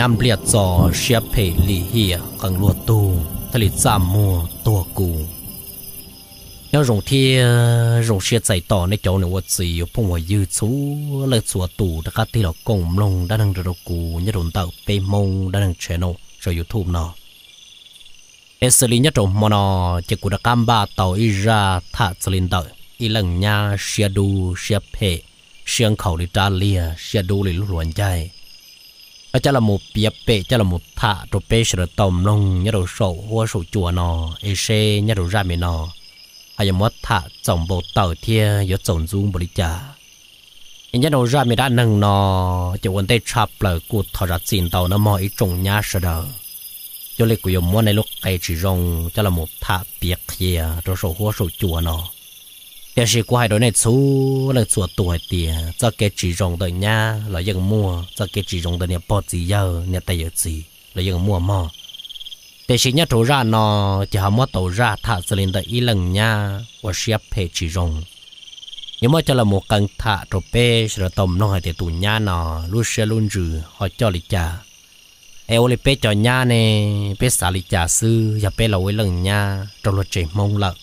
ยำเปลียดจอเชียบเพลีเฮียกังลวดตูผลิตสามมัวตัวกู nhớ rồng thì ờ, rồng xe chạy tỏ này cháu này vật gì phong hòa dư chú lợt chùa tù đã cắt thì là công lông đã đang được cù nhớ rồng tạo bê mông đã đang channel cho youtube nó em xử lý nhất trọng mà nó chỉ của đã cam ba tàu y ra thả xử lý tàu y lần nha xe đu xe phê xe khẩu đi ta lia xe đu đi lúc luận chạy ở chả là một bia bể chả là một thả rồi bê sẽ được tôm lông nhớ đồ sổ hoa sổ chùa nó y xe nhớ đồ ra mẹ nó ai mất thả chồng bộ tàu thia yếu chồng dung bồi cha anh nhớ đâu ra mình đã nâng nó chỉ quên tay chạp lờ cụ thọ ra xin tàu nó mỏi trong nhà sợ đờ cho lấy cụ dùng mua này lúc cây chỉ rong cho là một thả biệt kia rồi số hoa số chùa nó thế sĩ của hai đôi này chú là chùa tuổi tiền cho cái chỉ rong đời nhà là dân mua cho cái chỉ rong đời nhà bỏ gì giờ nhà tay gì là dân mua mò thế chỉ nhất chỗ ra nó chỉ hàm mất tổ ra thả xử lý được ít lần nha và xếp hệ chỉ rồng nhưng mà cho là một cần thả chỗ bê sẽ là tôm nó hay để tụ nha nó lúc sẽ luôn rử họ cho lịch trả eo lịch bê cho nha nè bê xả lịch trả sư và bê là với lần nha trong luật chỉ mong lợn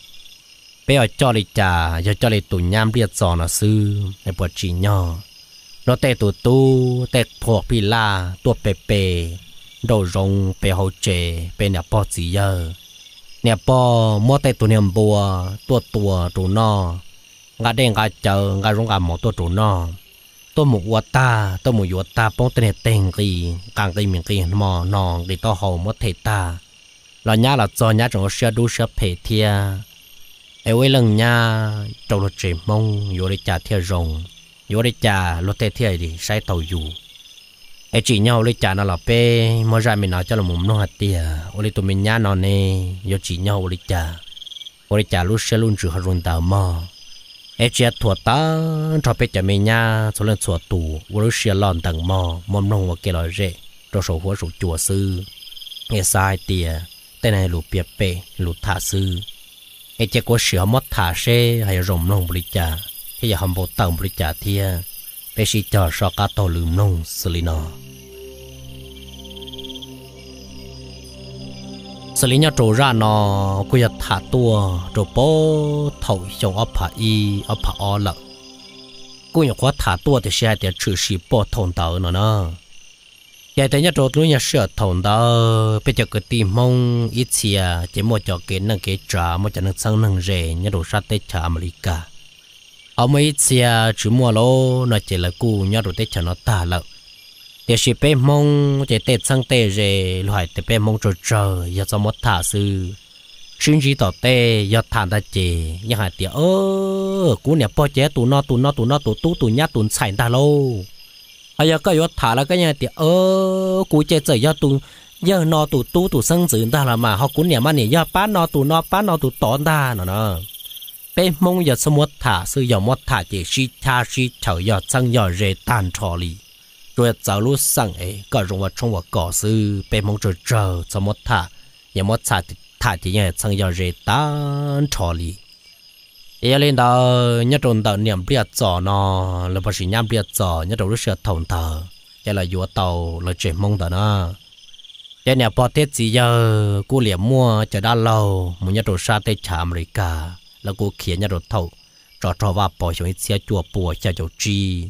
bây giờ cho lịch trả giờ cho lịch tụ nham biết giò nó sư để bỏ chỉ nhỏ nó tệ tụ tu tệ thuộc pila tua pê pê ดูรงไปเฮาเจเป็นเนี่ยปอสีเยอเนี่ยปอมัวแต่ตัวเนี่ยบัวตัวตัวตัวนอกาเด้งกาเจอการงกาหมอตัวตัวนอตัวหมูวัวตาตัวหมูยัวตาป้องเตเนเต่งกีกางกีเมียงกีหมอนองดีต่อหอมัเทตาเราญาเราจอญาจงเชื่อดูเชื่อเพเทียเอวเรองญาจงรถเจมงอยู่ในจ่าเทียรงอยู่ในจ่ารถเทียดีใช้เต่าอยู่ ai chỉ nhau lấy trả nó là pe mới ra mình nói cho là mồm nó hạt tiề ô tụi mình nhá nó nè yo chỉ nhau ô lấy trả ô lấy trả luôn chữ hạt run tàu mà ai chỉ thua ta cho pe trả mình nhá số lần thua tù ô lúc xe lòn tầng mà mồm nó hoa kia lời rệ rồi sổ hoa sổ chùa sư nghe sai tiề tên này lụt bẹp pe thả sư ai chỉ có sửa mất thả xe hay rồng nó bự trả thì giờ hầm bộ tầng bự trả thiệt ไปชิจอดสกัดตัวลืมนุ่งสลินอ xử lý nhau trổ ra nó cứ giật thả tua trổ bố thầu chồng ấp hạ y ấp hạ o lợ cứ nhọc quá thả tua thì sẽ thì trừ sĩ bò thôn tàu nó nó vậy thì nhất trổ lúc nhà sửa thôn tàu bây giờ cứ tìm mong ít xìa chỉ mua cho cái năng cái trả mua cho năng sang năng rẻ nhà đồ sát tết trả America ở mấy xìa chỉ mua lô nó chỉ là cú nhà đồ tết trả nó tả lợn thế chỉ bé mong chỉ tết sang tết rồi loại tê bé mong cho chờ giờ cho mất thả sư xin chỉ tỏ tê giờ thả ra chỉ nhà hải tiệt ơ cú nè po chế tụ nó tụ nó tụ nó tụ tú tụ nhát tụ sải ta lâu ai giờ cái giờ thả là cái nhà tiệt ơ cú chế chơi giờ tụ giờ nó tụ tú tụ sang dữ ta là mà họ cú nhà mà nè giờ bán nó tụ nó bán nó tụ tỏ ta nó nó bé mong giờ sớm mất thả sư giờ mất thả chỉ chỉ thả chỉ chờ giờ sang giờ rề tàn trò lì rồi cháu lúc sang ấy có rung vào trong vào cỏ sư bề mong chờ chờ cho một thả nhà một thả thì thả thì nhà sang giờ rể tan trò lì ấy lên đó nhà trong tàu niệm bia trò nó là bác sĩ nhám bia trò nhà trong lúc sửa thòng thờ cái là vua tàu là chuyện mong đó nó cái nhà bỏ tết gì giờ cô liệm mua chờ đã lâu muốn nhất trong xa tây trà America là cô khiến nhà trong thầu trò trò và bỏ xuống xe chùa bùa xe chầu chi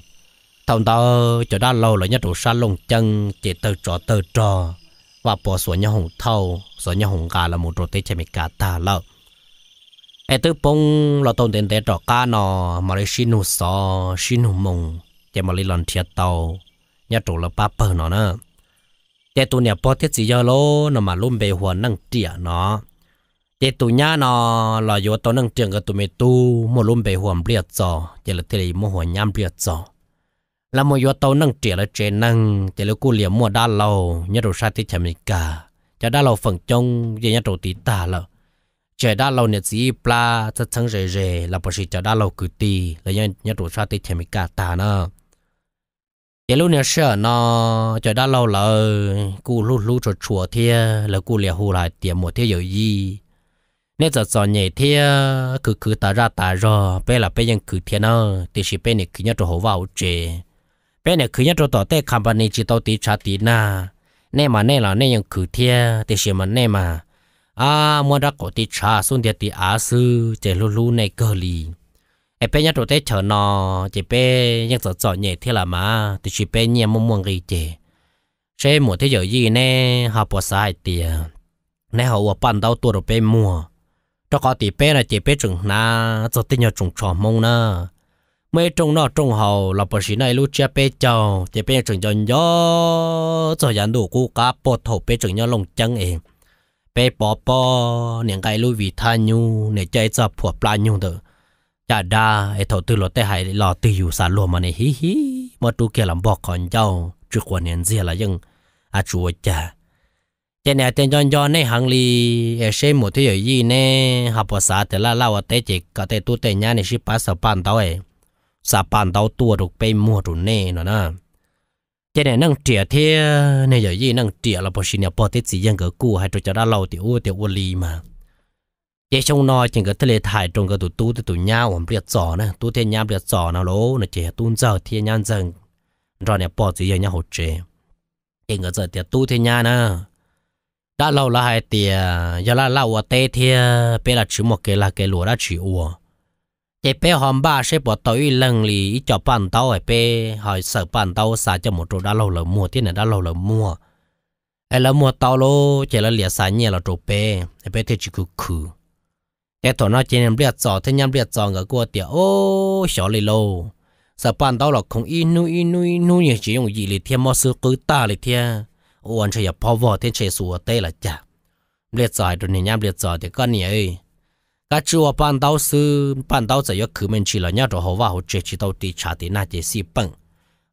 thông tao cho đó lâu rồi nhá đủ sa lồng chân chỉ từ trò từ trò và bỏ sổ nhà hồng thâu sổ nhà hồng gà là một trò tê chế mì cả ta lợ ai tư bông là tôn tiền tê trò ca nọ mà lấy xin hụt sò xin hụt mùng chè mà lấy lần thiệt tàu nhà trụ là ba bờ nó nữa chè tụ nhà bỏ thiết gì giờ lô nó mà luôn bề hoàn năng tỉa nó chế tu nhà nó là vô tao năng tiền cái tu mày tu một luôn bề hoàn biệt giò chế là thế này mua hoàn nhám biệt giò là một yếu tố nâng trẻ là trẻ nâng, trẻ lúc cô liệm mua đa lầu nhớ đồ sát thì chả mình cả chả đa lầu phần trong về nhớ đồ tí tả là trẻ đa lầu nhiệt sĩ pla thật thăng rề rề là bởi vì chả đa lầu cử tì là nhớ nhớ đồ sai thì chả cả tả nữa trẻ lúc này sợ nó trẻ đa lầu là cô lúc lúc cho chùa thia là cô liệm hồ lại tiệm một thia rồi gì nên giờ giờ nhảy thia cứ cứ tả ra tả ra, bây là bây giờ cứ thia nó thì chỉ bây này cứ nhớ đồ hồ vào chơi bé này cứ nhất rồi tỏ tê company chỉ tao tí trả tí na nè mà nè là nè những cứ thiê thì xem mà nè mà à mua ra cổ tí trả xuống địa tí á sư chỉ lú lú này cơ lì ai bé nhất rồi tê chờ nò, chỉ bé những sợ sợ nhẹ thiê là mà thì chỉ bé nhẹ mong mong gì chứ sẽ mua thế giờ gì nè họ bỏ sai tiền nè họ qua bàn đầu tôi rồi bé mua cho có tí bé là chỉ bé chừng na cho tin nhờ chừng trò mông nữa mấy trung nọ trung hậu là bờ sĩ này lúc chia bê chầu chia bê chừng cho nhớ cho dàn đủ cú cá bột thổ bê chừng nhớ lồng chân em bê bỏ bỏ những cái lúc vì tha nhu để chơi cho phù pla nhu được chả đa ấy thầu tư lo tê hải lo tư dù xả lùa mà này hí hí mà tu kia làm bỏ con nhau chứ còn nhận gì là dân à chúa cha thế này tên cho cho này hàng li ấy xem một thứ gì nè học ภาษาแต่ละเล่าว่าเตจิกก็เต tu เตญาเนี่ยชิปัสสะปันตัวเอง sa bàn tua được bay mua rồi nè nó nè cho nên năng trẻ thế này giờ gì năng trẻ là bác sĩ nhà bác tết gì dân cái cũ hay cho cho đã lâu thì ô mà chế xong nó chừng cái thế lệ trong cái tụ tu tụ nhau ông biết rõ nè tu thế nhau biết rõ nào lố nó trẻ tu giờ thế nhau dần rồi nhà bác gì giờ nhau hỗ trợ chừng cái giờ thì tu thế nhau nè đã lâu là hai tiền giờ là lâu ở tết thì bây là chỉ một cái là cái lúa chỉ uo chế bé hôm ba sẽ bỏ tới lần lì cho bàn tàu ở bé hỏi sợ bàn tàu xả cho một chỗ đã lâu lâu mua tiền này đã lâu lâu mua ai lỡ mua tàu lô chế là liệt xả nhẹ là chỗ bé ở bé thì chỉ cứ khử cái thằng nó chế nhầm liệt giò thế nhầm liệt giò người qua tiệt ô xỏ lì lô sợ bàn tàu là không in nu in nu in nu như chỉ dùng gì lì thiên mò sư cứ ta lì thiên ô anh chơi nhập bao vò thế chơi sủa tê là chả liệt giò rồi này nhầm liệt giò thì con nhỉ cá chua ban đầu sư ban đầu giờ cứ mình chỉ là nhớ rồi họ vào họ chơi chỉ đầu đi trả tiền nãy chỉ xí bận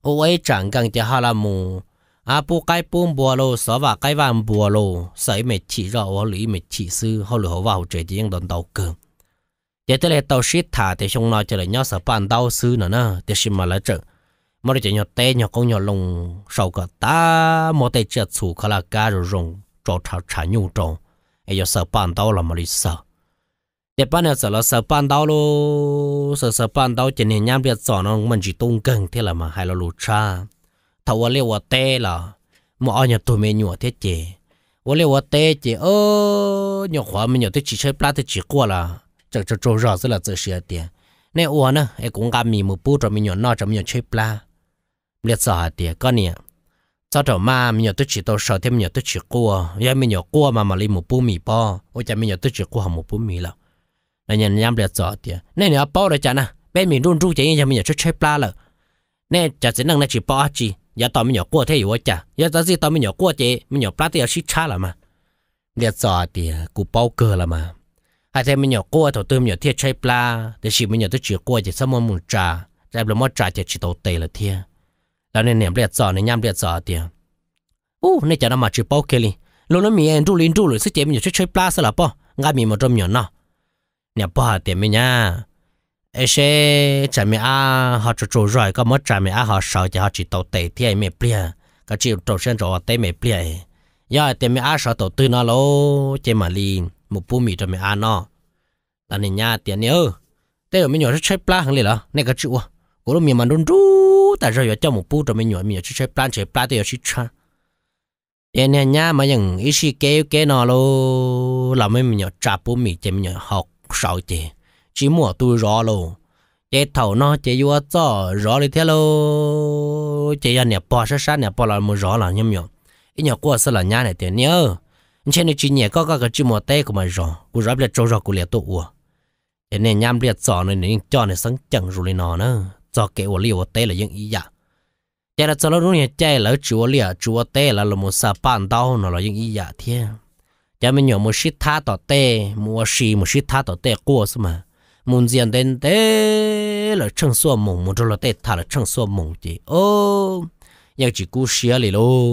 ô ấy chẳng cần chỉ hà làm mù à bu cái bún bùa lô sợ và cái vàng bùa lô sợ mệt chỉ rồi họ lý mệt chỉ sư họ lừa họ vào họ chơi chỉ những đòn đầu cường giờ tới lại tàu ship thả thì xong nói cho lại nhớ sợ ban đầu sư nữa nè thì xin mà lại trận mà để cho nhỏ té nhỏ con nhỏ lùng sau cả ta một tay chết sủ khá là cá rồi rồng trò thảo trả nhu trồng ấy giờ sợ ban đầu là mà đi sợ để ban đầu sợ là sợ ban đầu lo sợ sợ ban đầu chỉ nên nhắm biết sợ nó mình chỉ tung cần thế là mà hay là lụt cha thầu ở liệu ở tê là mà ở nhà tôi mới nhổ thế chị ở liệu ở tê chị ơ nhà khóa mình nhổ thế chỉ chơi plat thế chỉ qua là chẳng cho trâu rõ rồi là tự sửa tiền nên uo nữa em cũng gặp mình một bút rồi mình nhổ nọ rồi mình nhổ chơi plat liệt sợ tiền con nè cho trâu ma mình nhổ tôi chỉ tôi sợ thêm mình nhổ tôi chỉ qua giờ mình nhổ qua mà mà lấy một bún mì bao ôi chà mình nhổ tôi chỉ qua một bún mì là là nhận nhắm được rõ thì nên là bao rồi chả na bên mình run run chỉ cho mình chút chơi pla lợ nên chả chỉ năng là chỉ bao chỉ giờ tao mình nhỏ qua thế rồi chả giờ tao gì tao mình nhỏ qua thế mình nhỏ pla thì chỉ cha là mà được rõ thì cụ bao cơ là mà hay thế mình nhỏ qua thầu tư mình nhỏ thiệt chơi pla để chỉ mình nhỏ tôi chỉ qua chỉ xong mình trà rồi là mất trà thì chỉ đầu tê là thiệt là nên niệm được rõ nên nhắm được rõ thì ô nên chả nó mà chỉ bao kia đi luôn nó mình ăn rú lên rồi sẽ chế mình chơi pla sao là bao ngay mình mà trong nhỏ nào nhà bỏ hạt tiền mi nha ai sẽ trả mi à họ cho chủ rồi có mất trả mi à họ sợ cho họ chỉ tàu tệ thì mẹ bia có chịu tàu sen rồi tệ mẹ bia giờ tiền mi à sợ tàu tư nó lô chỉ mà li một bù mì cho mi à nó là nên nhà tiền nhớ thế rồi mình nhỏ sẽ chơi pla hàng liền là này có chịu cố lúc mình mà đun rú tại rồi cho một bù cho mi nhỏ mi nhỏ sẽ chơi pla chơi pla thì giờ sẽ chơi tiền nhà mà những ý sĩ kế kế nó lô là mình nhỏ trả bù mì chỉ mình nhỏ học sợ chị chỉ mua tôi rõ lô chị thầu nó chị vừa cho rõ đi thế lô chị anh nhà bò sát sát nhà bò là mua rõ là nhầm nhầm ít nhà qua sẽ là nhà này tiền nhớ trên này chỉ nhẹ có các cái chỉ mua tay của mày rõ của rõ biết trâu rõ của liệt tụ ủa thế nên nhám biết sợ này nên cho này sáng chẳng rồi lên nó nữa cho cái ủa liệt tay là những ý dạ chạy là cho nó đúng nhà chạy là chúa liệt chúa tay là là một sa bàn đau nó là những ý dạ thiên cha mình nhớ một shit tha tỏ tê mua xì một shit tha tỏ tê qua xem mà muốn gì đến thế là chẳng số mộng muốn cho là tê thà là chẳng xua mộng chứ ô giờ chỉ cú xía lì lô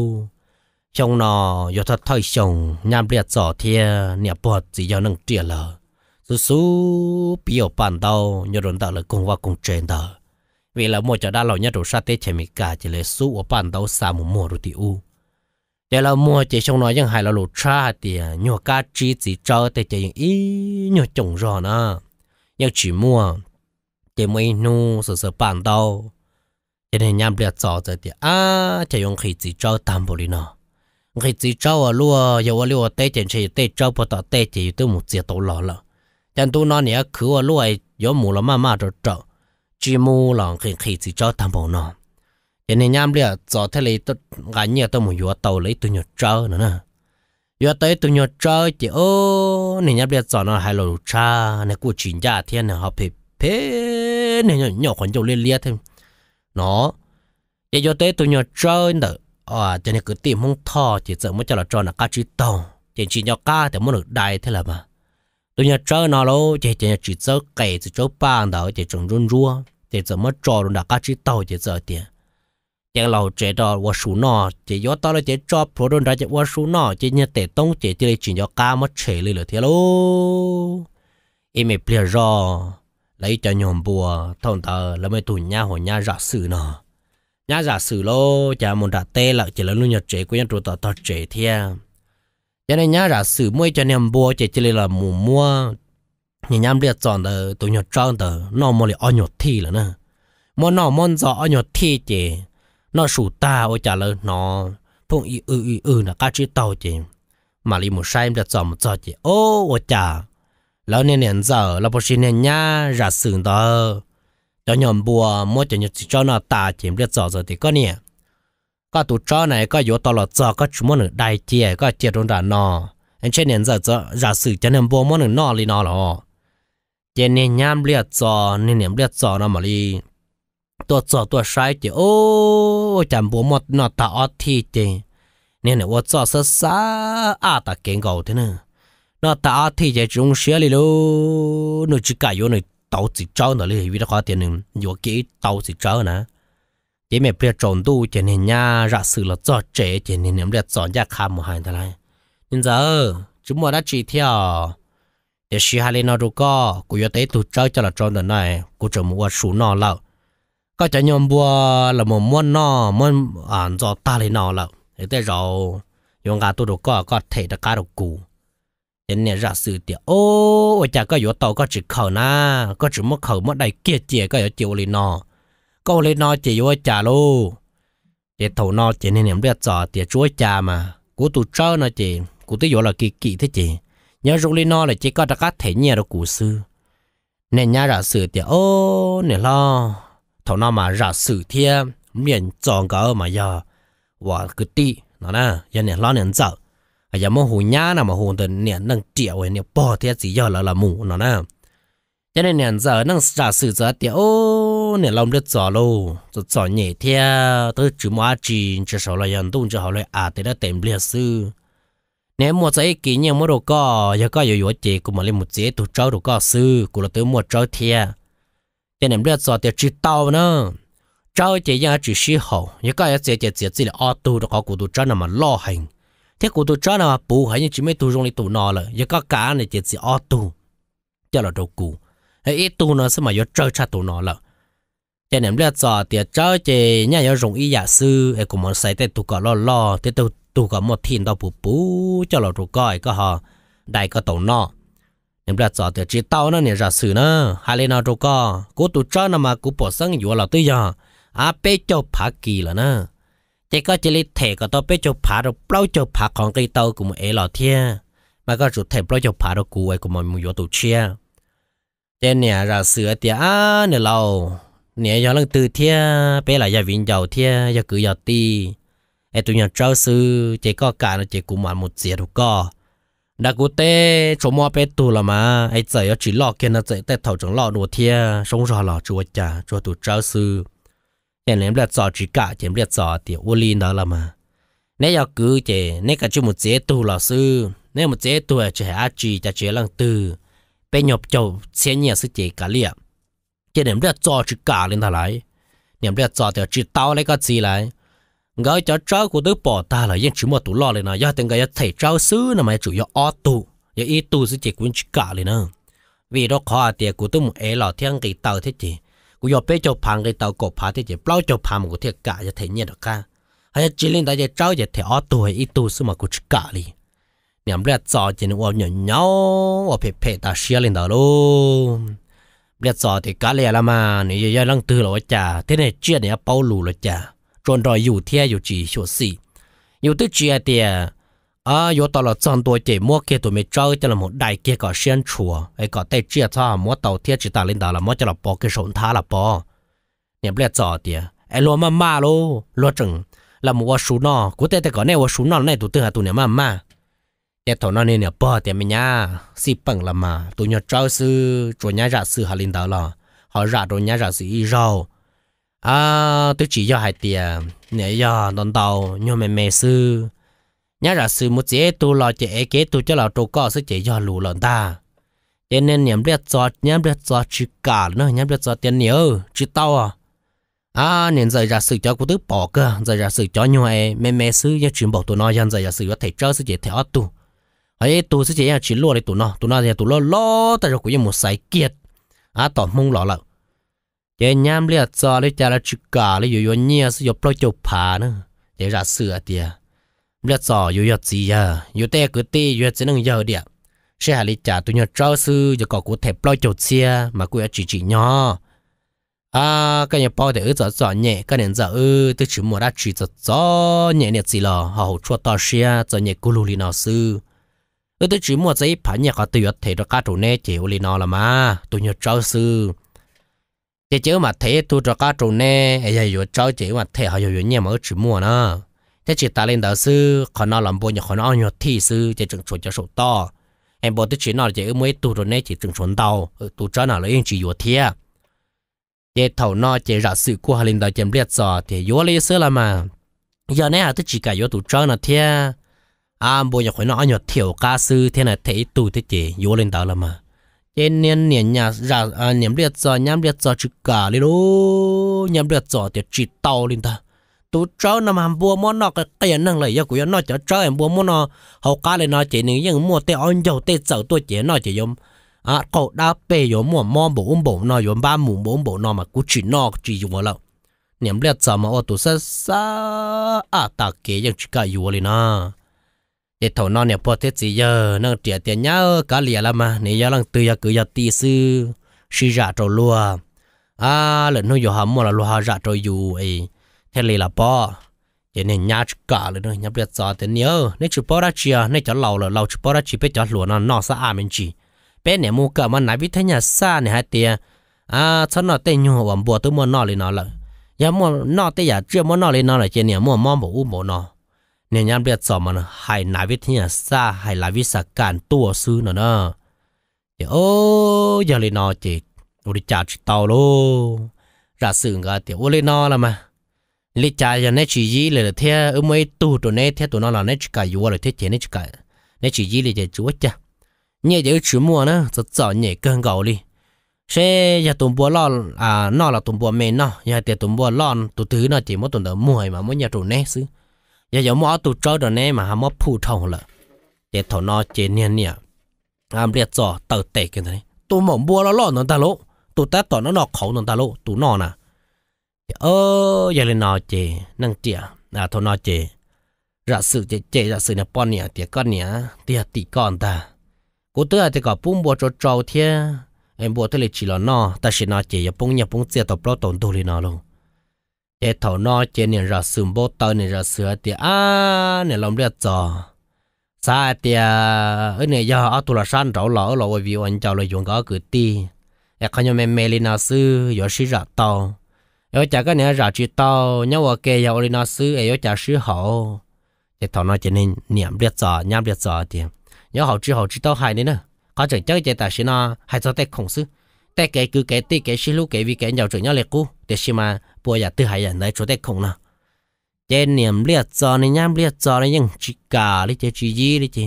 trong nó giờ thật thời sống nhằm liệt giỏ thia nhà bọt chỉ giờ nâng triệt lờ số su biểu bản đầu nhớ đồn tạo là công và công trên đó vì là một cho đa lầu nhớ đồ sát tết mình cả chỉ là số ở bản đầu xa một mùa rồi thì u để là mua chỉ xong nói rằng hài là lụt cha thì nhiều cá chi chỉ cho để cho những ý nhiều trồng rồi nữa nhưng chỉ mua để mấy nu sợ sợ bàn đâu cho nên nhầm liệt cho thì à chỉ dùng khí chỉ cho tam bộ đi nó khí chỉ cho à luôn giờ à luôn tê chỉ chỉ tê cho bộ tao tê chỉ tôi một chiếc tàu lọ lọ chẳng tôi nói nè cứ à luôn giờ mua là mà mà cho cho chỉ mua là khí khí chỉ cho tam bộ nó hiện nay nhám liền cho thế lấy tôi gái nhiều tôi muốn vừa tàu lấy tôi nhiều trơ nữa nè vừa tới tôi nhiều trơ chỉ ô nên nhám liền cho nó hai lô cha này của chính gia thiên này họ phê phê này nhỏ nhỏ còn nhiều liên liên thêm nó để cho tới tôi nhiều trơ nữa à cho nên cứ tìm không thò chỉ sợ mới cho là cho là cá chỉ tàu chỉ chỉ nhau cá thì muốn được đại thế là mà tôi nhiều trơ nó lâu chỉ chỉ chỉ sợ kể chỉ chỗ bàn đó chỉ trồng run rua chỉ sợ mới cho được cá chỉ tàu chỉ sợ tiền chế lầu chế đó và số nọ chế gió to là chế cho phổ đơn ra chế và số nọ chế nhà tệ tông chế chế chỉ cho cá mất chế lên là thế lô em mày bịa rõ lấy cho nhóm bùa thông tờ là mấy tụi nhà hồi nhà giả sử nọ nhà giả sử lô chả muốn đặt tê là chỉ là luôn nhà chế của nhà trụ tờ tờ chế thia cho nên nhà giả sử mua cho nhom bùa chế chế là mù mua nhà nhám liệt chọn tờ tụi nhà trang tờ nó mua lại ở nhột thi là nè mua nó món rõ ở nhột thi chế nó sủ ta ôi trả lời nó phong y ư ư ư là cá chữ tàu chị mà li một sai em đã chọn một chọn chị ô ôi trả lão nên hiện giờ là bố xin nên nhá ra sử đó cho nhầm bùa mua cho nhật cho nó ta chìm, biết chọn rồi thì có nè có tụ cho này có yếu to là cho có chúng muốn đại chị có chị trong đàn nó anh trên hiện giờ cho ra sử cho nhầm bùa mua muốn nó li nó rồi chị nên nhám liệt cho nên niệm liệt cho nó mà li ตัวจอตัวใช้เจโอ้จำบัวหมดนอตาออทีเจเนี่ยเนี่ยว่าจอซะซาอาตาเก่งเก่าเถอะเนอะนอตาออทีเจจงเสียเลยลูนูจิกายอยู่ในเตาจิเจ้าหน่อยเลยวิธีการเตียนหนึ่งอยู่กี่เตาจิเจ้านะเจไม่เปลี่ยนจงดูเจเนี่ยญาระสื่อละจอเจเจเนี่ยเนี่ยเรียกจอนยาคามหายทั้งหลายนี่เจ้าจุมัวได้จีเที่ยว để xí hai lên nó đâu có, cô yêu tế tụ chơi cho là tròn đời này, cô chờ mua số nọ lão, có cho nhóm bùa là một món nọ món ăn à, cho ta lấy nọ là để thế rồi dùng cả tôi đồ có có thể được cả được cũ nên nè ra sự tiệt ô ở nhà có yếu tàu có chỉ khẩu na có chỉ một khẩu một đầy kia chè có yếu chịu lấy nọ có lấy nọ chỉ yếu trả luôn để thầu nọ chỉ nên em biết rõ tiệt chúa cha mà của tụ trơ nó chỉ của tôi yếu là kỳ kỳ thế chỉ nhớ rụng lấy nọ là chỉ có đặc thể nhẹ được cũ sư nên nhà ra sự tiệt ô nè lo thầu nó mà ra sự thế miền tròn cả mà giờ và cứ đi, nó nè giờ này lo nền sợ ai giờ mà hồ nhá nào mà hồ từ nền đang triệu ấy nè bỏ thế gì giờ là là mù nó nè cho nên nền giờ đang ra sự giờ thì ô nền lòng được sợ lô rồi sợ nhẹ thế tới chữ mua chỉ chỉ sợ là dân tung cho họ lại à thế đã tìm liệt sư nếu mua giấy kỷ niệm mua đồ co giờ có nhiều yếu chế của mà lên một chế tụ trâu đồ co sư cũng là tới mua trâu thiệt tiền em biết rồi tiền chỉ tao nữa cháu chỉ nhà chỉ sĩ hậu nhà cái nhà chỉ chỉ chỉ là ô tô đó có cụ tụ cho nó mà lo hành thế cụ tụ cho nó mà bù hay như chỉ mấy tụ rong đi tụ nọ là nhà cái cá này chỉ chỉ ô tô cho là đồ cụ hay ít tụ nó sẽ mà có chơi cha tụ nọ là tiền em biết rồi tiền cháu chỉ nhà nhà rong y giả sư ấy cũng muốn xây tên tụ cả lo lo thế tụ tụ có một thiên đó bù bù cho là đồ coi có họ đại có tụ nọ em ra cho thì chỉ tao nó nè ra xử nó hai lên nào đâu có cố tụ cho nó mà cố bỏ sang vừa là tới giờ à bé cho phá kỳ là nó chỉ có chỉ lấy thẻ của tao bé cho phá rồi bao cho phá còn cái tao cũng ế lọ thia mà có chủ thẻ bao cho phá rồi cú ấy cũng mà mua tụ chia thế nè ra xử thì à nè lâu nè giờ lần từ thia bé là giờ vinh giàu thia giờ cứ giờ ti ê tụi trao sư chỉ có cả nó chỉ cũng mà một gì đâu có đã cụ tê chỗ mua bé tù là mà ai chạy ở chỉ lọ kia nó chạy tết thầu trong lọ đồ thia sống rõ lọ chúa cha chúa tù trao sư em em là sợ chỉ cả em là sợ thì ô li đó là mà nếu giờ cứ chè nếu cả chú một chế tù là sư nếu một chế tù chỉ hạ chỉ cho chế lăng từ bé nhập chầu xe nhà sư chế cả liệp em em là sợ chỉ cả lên thà lại em là sợ thì chỉ tao lấy cái gì lại ngỡ cho cháu của tôi bỏ ta là yên chỉ một tủ lọ này nè do từng cái thầy cháu xứ là mà chủ yếu ở tù giờ ít tù sẽ chỉ quên chỉ cả này nữa vì đó khó à, tiệt của tôi một é lọ thiên cái tàu thế chị của giờ bé cho phang cái tàu cổ phá thế chị bao cho phang một cái cả giờ thầy nhẹ được cả à. hay chỉ lên tại giờ cháu giờ thầy ở tù hay ít tù xứ mà của chỉ cả đi niệm ra cho chỉ nó nhau, nhỏ ở phê phê ta xia lên đó luôn biết rõ thì cá lẻ là mà nếu giờ lăng tư là chả thế này chuyện này bao lù là chả tròn đòi dù thia dù chỉ chỗ xì dù tức chia tiền à dù tao là chọn tuổi trẻ mua kia tụi mình chơi cho là một đại kia có xuyên chùa ấy có tay chia cho mua tàu thia chỉ ta lên đó là mua cho là bỏ cái sốn thá là bỏ nhà biết rõ tiền ấy lo mà mà lo lo chừng là mua số nọ cụ thể thì có này mua số nọ này tụi tôi là tụi nhà mà mà để thằng nó nên bỏ tiền mình nhá si bằng là mà tụi nhà trao sư tụi nhà ra sư hà lên đó là họ ra tụi nhà ra sư y à tôi chỉ cho hai tiền nhớ giờ đón tàu nhưng mà mẹ sư nhớ là sư một chế tu lo chế kế tu cho là trâu có sẽ chế cho lù lợn ta cho nên nhắm biết cho nhắm biết cho chữ cả nữa nhắm biết cho tiền nhiều chữ tao à à nên giờ ra sự cho cô tức bỏ cơ giờ ra sự cho nhau ấy e, mẹ mẹ sư nhớ chuyển bảo tụi nó dân giờ ra sự có thể cho sự chế theo tu ấy tu sẽ chế chỉ lo để tụi nó tụi nó thì tụi nó lo tại rồi cũng một sai kiệt à tỏ mông lọ lợn chế nhám lia cho lấy cha là cả lấy yo yo nhia sự yo plo chụp phá ra sửa tiệt lia cho yo yo gì à yo tê cứ tê yo chỉ năng yo địa sẽ hà lấy cha nhau trao sư yo có cụ thể plo chụp mà cụ chỉ chỉ nhỏ à cái nhà bao để ở giờ giờ nhẹ cái nền giờ ư tôi chỉ muốn ra chỉ giờ giờ nhẹ nhẹ gì lo họ hỗ trợ tao xe giờ nhẹ cụ lù lì nào sư tôi chỉ muốn giấy phá nhà có tự thể đó cá trụ nè chịu lì là mà tụi nhau trao sư chỉ chứ mà thế tu cho cá trâu nè ai vừa cháu chỉ mà thế họ vừa yo nhẹ mở chỉ mua nó thế chỉ ta lên đạo sư còn nó làm bồi nhở còn nó nhở thi sư chỉ chừng chuẩn cho số to em bộ tôi chỉ nói chỉ mới tu rồi nè chỉ chừng chuẩn đầu tu cho nào lấy yên chỉ yo thế chỉ thầu nó chỉ ra sự của họ lên đạo chém liệt rồi thì vừa lấy sư là mà giờ này nè tôi chỉ cả vừa tu cho nó thế à bồi nhở còn nó nhở thiểu cá sư thế này thế tu thế chỉ vừa lên đạo là mà nên nên niệm nhà ra dạ, à, niệm liệt giờ nhắm liệt giờ chỉ cả đi đâu nhắm liệt giờ thì chỉ tàu lên ta tu cháu nằm hàm bùa món nó cái cái năng lại giờ của nó cho cháu em bùa món nó hậu cá lên nó chỉ những những mua tê ăn dầu tê sợ tôi chỉ nó chỉ dùng à cậu đã bê dùng mua món bộ ôm bộ nó dùng ba mùng bốn bộ nó mà cứ chỉ nó chỉ dùng vào lâu niệm liệt giờ mà ô tu sẽ sa à ta kể những chỉ cả dùng lên na để thầu non nhà bớt tết gì giờ nâng trẻ tiền nhau cả lìa lắm mà nè giờ lăng từ giờ cứ giờ tì sư sư giả trâu lúa à lần nô giờ hầm mà là lúa giả trâu dù ấy thế lì là bỏ thế nên nhà cả lần nuôi nhà biết sao thế nhớ nên chụp bỏ ra chi à nên cho lâu rồi lâu chụp bỏ ra chi biết cho lúa nó nó sẽ à mình chỉ bé nè mua cả mà nãy biết thế nhà xa nè hai tiền à cho nó tên nhu hoàng bùa tôi mua nó lên nó lợ giờ mua nó tới giờ chưa mua nó lên nó là trên nè mua mò bổ u bổ nó เนี่ยยามเรียดสอบมันหายนาวิทยาศาสตร์หายลาวิชาการตัวซื้อน่ะนะเดี๋ยวโอ้ยาเลยนอจิตอุริจาจิตเตาโลราสึงก็เดี๋ยวอุเลยนอละมาลิจายาเนชิยีเลยเทียเอมวยตูตัวเนเทียตัวนอละเนชิกาอยู่เลยเทียเจเนชิกาเนชิยีเลยเจจุวจ้ะเนี่ยเดี๋ยวชื่อมัวนะจะจ่อเนี่ยเกินเก่าเลยเชยาตุ่มบัวล่ออ่านอละตุ่มบัวเมนเนาะยาเตียตุ่มบัวล่อนตัวถือเนาะจีมตุ่มเดมัวให้มามันยาตุ่มเนซื้อ giờ giờ mua tụ trâu rồi này mà ham mua phụ thông lợ để thọ nó chế niên nè ham liệt cho tàu tệ cái này tụ mỏng bua nó lo nó ta lỗ tụ ta tỏ nó nọ khẩu nó ta lỗ tụ nọ nè ơ giờ lên nó chế năng tiệt à thọ nó chế ra sự chế chế ra sự nè bọn nè tiệt con nè tiệt tỷ con ta cố tớ à, thì có bung bua cho trâu thế em bua tới lịch chỉ là nọ, ta sẽ nó chế giờ bung nhà bung tiệt tập lo tổn đồ lên nó luôn chế thầu nó chế nền rờ sườn bố tơ nền rờ sửa thì à nền lòng liệt giò sa thì ở nền giờ ở tu là san rau lỡ lỡ vì anh cháu lời dùng có cử ti để em nhau nhầm mê lên nào sư giờ sĩ rạ tàu em chả cái nền rạ chỉ tàu nhau ở kề giờ lên nào sư em chả sư hậu chế thầu nó chế nền niệm liệt giò nhám liệt giò thì nhau hậu chỉ hậu chỉ tàu hai nữa có chẳng chắc chế ta sĩ nó hai cho tay khổng sư แต่แกคือแกตีแกชิลูแกวิแกเหยาจุยาเล็กกูเดชิมาปัวอยากตื้อหายอย่างไรจุดเด็กคงนะเจเนียมเลียดจอในย่ามเลียดจอในยังจิกาลิเจจียีลิเจ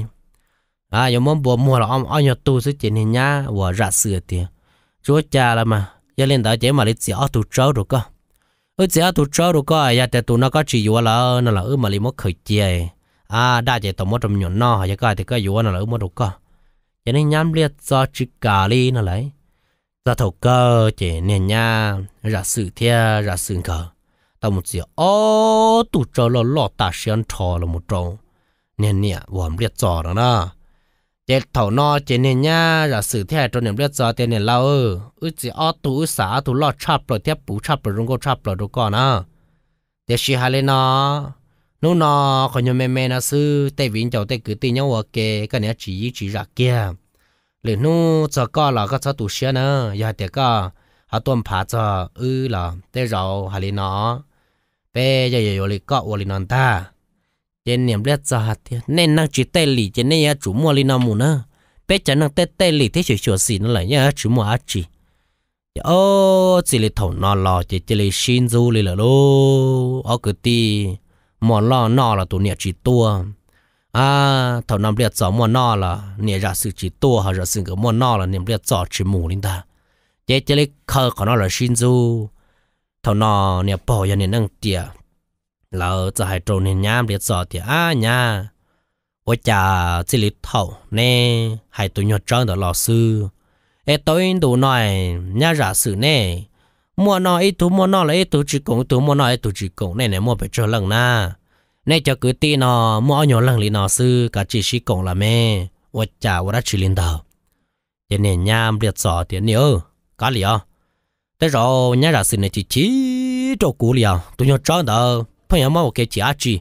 อ่ะยมมบัวมัวละอมอ้อยตูซึเจเนียวัวรัสเสือเตียชัวจาละมาอย่าเล่นดาวเจมาลิเสียอตูเจ้าดูก็เออเสียอตูเจ้าดูก็อย่าแต่ตูนักก็จีอยู่ละนั่นละเออมาลิมกเคยเจอ่ะได้เจตัวมดมหยนนออย่าก็แต่ก็อยู่นั่นละเออมดูก็เจเนียมเลียดจอจิกาลินั่นแหละ ra thầu cơ chỉ nền nha ra sự thia ra sự cờ ta một gì ô tụ trò lo lo ta xem trò là một trò nền nè vòm liệt trò đó nè chế thầu no chế nền nha ra sự thia cho nền liệt trò tiền nền lao ư ư chỉ ô tụ xả tụ lo chắp rồi tiếp bù chắp rồi rung cô chắp rồi đồ con nè để xí hai lên nó nó nó còn nhiều mẹ mẹ nó sư tây vĩnh chầu tây cứ tin nhau ở cái này chỉ chỉ ra kia lì nu cho co là có cho tụ xe nữa giờ thì có họ tuân phá cho ư là tê rầu hà lì nó tê giờ giờ lì có ô lì nó ta trên niệm biết cho nên năng chỉ tê lì trên này chủ mua lì nó mù nữa bé chả năng tê tê lì thế chỉ sửa xì nó lại nhá chủ mua ác chỉ dạ, ô chỉ lì thầu nó lò chỉ chỉ lì xin du lì là lô ô cứ ti mò lò nó là tụ niệm chỉ tua à thầu nằm liệt gió mua nọ là nè ra sự chỉ tua hoặc ra sự cái mua nọ là nằm liệt gió chỉ mù linh ta chế chế lấy khờ của nó là xin du thầu nọ nè bỏ ra nè năng tiệt là giờ hai trâu nè nhám liệt gió thì à nhá ôi chà chỉ lấy thầu nè hai tụi nhỏ trơn đó lò sư ê tối đủ nói nhá ra sự nè mua nọ ít thú mua nọ là ít thú chỉ cũng thú mua nọ ít thú chỉ cũng nè nè mua phải chơi lần na nay cho cứ tin nó mua nhỏ lăng lì nó sư cả chỉ sĩ cổng là mẹ và chả và đã chỉ lên đầu thế nên nham liệt sọ thế nếu có lì à thế rồi nhá là xin này chỉ chỉ chỗ cũ lì à tụi nhau tròn đó phải nhau mau cái chỉ ăn chi,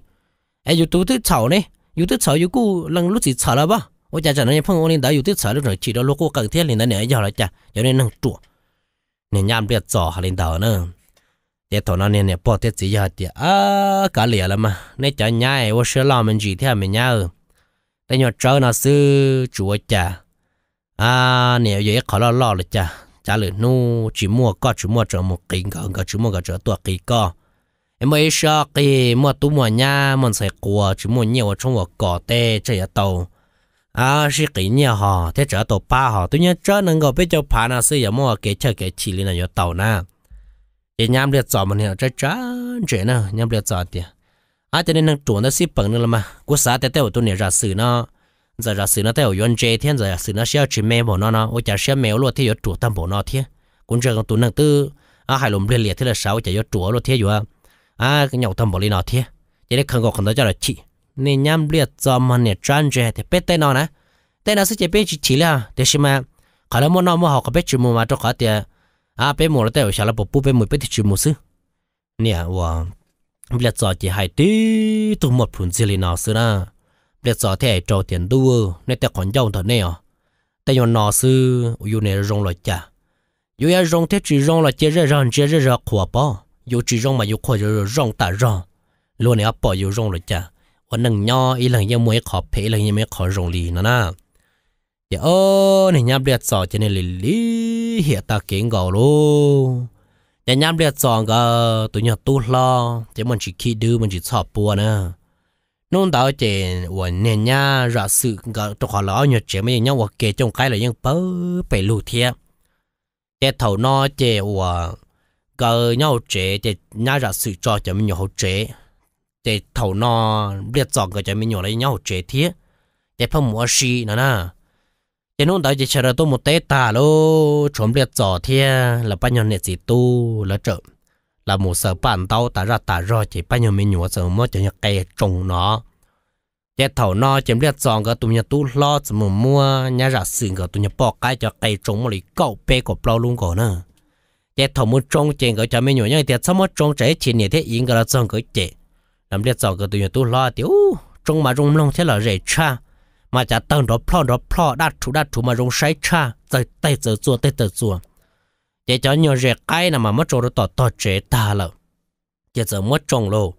ai dù tụi tôi chảo này dù tôi chảo dù cũ lăng lúc chỉ chảo là bao ôi cha cha nó phong ông lên đó dù tôi lúc rồi chỉ đó lúc cô cần thiết lên đó nữa giờ là cha cho nên năng trụ nên nham liệt sọ lên đầu nữa để thọ nó nè nè tết gì hết thì à cả lìa lắm mà nên chả nhai ô sơ lo mình gì thế mình nhau để nhọ trâu nó sư cha à nè giờ khó lo lo rồi cha cha lử nu chỉ mua có chỉ mua cho một kỳ có có chỉ mua có cho tua kỳ có em mới sợ kỳ mua tu mua nha mình sẽ qua mua nhiều trong một cỏ tê chơi ở à sĩ kỳ nhiều họ thế chở ba họ tuy nhiên chớ nâng gọi biết cho phá nó sư giờ mua cái chơi cái chỉ lên là tàu na thì nhám liệt giỏ mà hiểu trái trái trẻ nè, nhám liệt giỏ thì ai tên năng chuẩn nó ship bằng nữa mà cú xã tế tế của tôi nè ra xử nó giờ ra xử nó tế ở yên chế thiên giờ xử nó xeo chỉ mèo nó nó ôi chả xeo mèo luôn thì yếu chủ tâm bộ nó thế cũng chờ con tôi năng tư à hai lồng liệt liệt thế là sao, chả yếu chủ luôn thế rồi à cái nhậu tâm bộ lên nó thế chỉ để không có không đó cho là chị nên nhám liệt giỏ mà nè trang trẻ thì biết tay nó nè tay nó sẽ chỉ biết chỉ là thế mà khả năng muốn nó muốn học biết chỉ mua mà cho khó tiền à bé mồ là tao xả là bộ búp bé mồi bé thì chịu một sư nè wa bây giờ chỉ hai tí tụ một phun xì nào sư na bây giờ thế trâu tiền đua nên tao còn giàu thật nè tao nhon nào sư yêu nè rong lại chả yêu rong thế chỉ rong là chơi ra rong chơi ra ra khua bò chỉ rong mà yêu khua rồi rong ta rong luôn này bỏ yêu rong lại chả วันหนึ่งย่ออีหลังยังมวยขอเพลหลังยังไม่ขอรงลีนะนะเดี๋ยวโอ้เนี่ยยับเดือดสอจะเนี่ยลิลี่ hiện ta kiến gầu lô nhà nhám liệt chọn gờ tụi nhà tu lo chỉ mình chỉ khi đưa mình chỉ sọp bùa nè nôn đạo chỉ quần nền nhá ra sự gờ trong họ lỡ nhà chỉ mấy nhau hoặc kề trong cái là những bơ bể lù thiệt chế thầu nó chế và gờ nhau chế chế nhà ra sự cho cho mình nhau chế chế thầu nó liệt chọn gờ cho mình nhau lấy nhau chế thiệt chế phong mua xì nữa nè chỉ nông đại chỉ chờ là tôi một té tà lô trộm liệt giỏ thia là bao nhiêu nét gì tu là trợ là một số bản tao ta ra tả rồi chỉ bao nhiêu mình nhúa sở mới chỉ nhặt cây trồng nó chỉ thầu nó chỉ liệt giỏ cái tụi nhà tu lo chỉ mù mua nhà ra xịn cái tụi nhà bỏ cái cho cây trồng mà lấy cậu bê của bao luôn còn nữa chỉ thầu muốn trồng chỉ cái cho mình nhúa nhưng tiền sao mà trồng trái chỉ này thế yên cái là trồng cái chỉ làm liệt giỏ cái tụi nhà tu lo tiêu trồng mà trồng lông thế là rẻ cha mà chả tầng đó plon đó plon đắt chủ đắt chủ mà rong sai cha rồi tay giờ chua tay giờ chua để cho nhiều rẻ cái nào mà mất trộn đó tỏ tỏ chế ta lợ để giờ mất trộn lô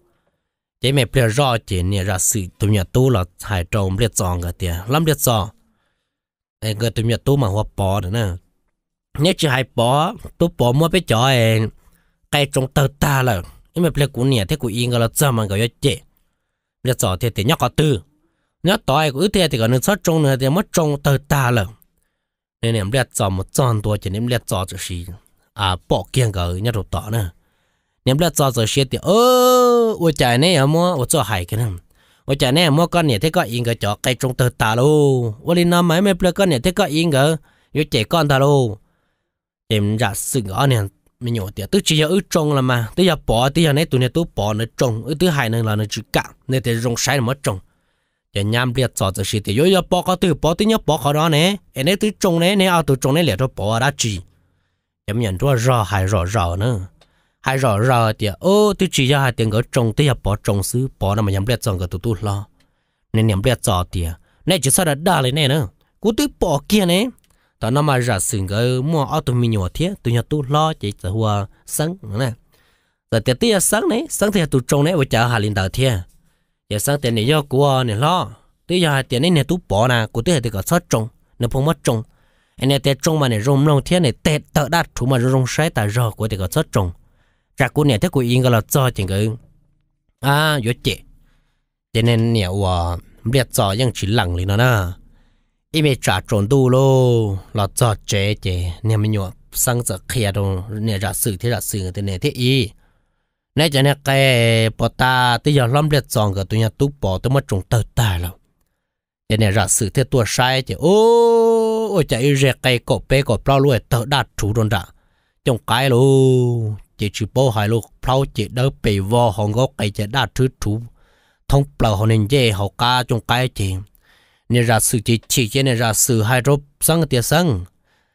để mẹ bịa rõ chế nè ra sự tụi nhà tu là hải trộn liệt giòn cái tiền lắm liệt giòn ai người tụi nhà tu mà hoa bỏ nữa nè nếu chỉ hai bỏ, tu bỏ mua bé chó em cái trong tờ ta lợ nhưng mà bịa cũ nè thế cũ yên cái là sao mà gọi chế liệt giòn thì thì nhóc có tư nhớ tỏi của thế thì còn nên sót trong nữa thì mất trong tờ ta lờ nên em liệt cho một tròn tua chỉ em liệt cho cho xí à bỏ kiêng cả nhớ đồ tỏ nữa em liệt cho cho xí thì ơ ôi trời này em mua ôi cho hại cái này ôi trời này em mua con này thế có yên cái chó cây trong tờ ta luôn ôi lên năm mấy mấy plek con này thế có yên cái yêu trẻ con ta luôn em ra sự ngõ này mình nhổ tiền tức chỉ giờ ước trông là mà tức giờ bỏ tức giờ này tụi này tôi bỏ nó trông ước thứ hai nữa là nó chữ cạn nên thì rong sái nó mất trông giờ nhám liệt cho cho xịt thì yo yo bỏ cái từ bỏ tí nhớ bỏ cái đó nè em ấy từ trồng nè nè ao từ trồng nè liệt cho bỏ đã chỉ em nhận cho rõ hay rõ rõ nữa hay rõ rõ thì ô từ chỉ cho hai tiếng cái trồng tí bỏ trồng xứ bỏ nó mà nhám liệt cho cái tụt tụt lo nên nhám liệt cho thì nè chỉ sợ là đa lên nè nữa cú từ bỏ kia nè tao nó mà ra sừng cái mua ao tụi mình nhỏ thế tụi nhà tụt lo chỉ là hoa sáng nè giờ tiệt tiệt sáng nè sáng thì tụi trồng này vợ chả hà linh đầu thiên giờ dạ sáng tiền này do của này lo tới giờ tiền này này tú bỏ nè của tới thì có sót trồng nó không mất trồng anh này tiền trồng mà này rong rong thế này tệ tợ đắt chúng mà rong sai tại giờ của thì có sót trồng ra của này thế của yên cái là cho tiền cái à vô chị cho nên nhiều à biết cho những chỉ lặng lên nó nè ít mày trả trộn đủ lô là cho chế chế nè mình nhọ sáng giờ kia đâu nè ra sự thì ra sự thế này thế ý nãy giờ nè cái bỏ ta tự giờ lâm liệt giòn cái tự nhà tú bỏ tôi mất trùng tơ ta rồi giờ này ra sự thế tua sai chứ ô ô chạy rẹt cái cổ bé cổ plau luôn tơ đạt chủ đơn đã trong cái luôn chỉ chỉ bao hai luôn plau chỉ đỡ bị vò hòn gốc cái chỉ đạt thứ chủ thông plau hòn nên dễ học ca trong cái chỉ nè ra sự chỉ chỉ cho nè ra sự hai rốt sáng cái tiệt sáng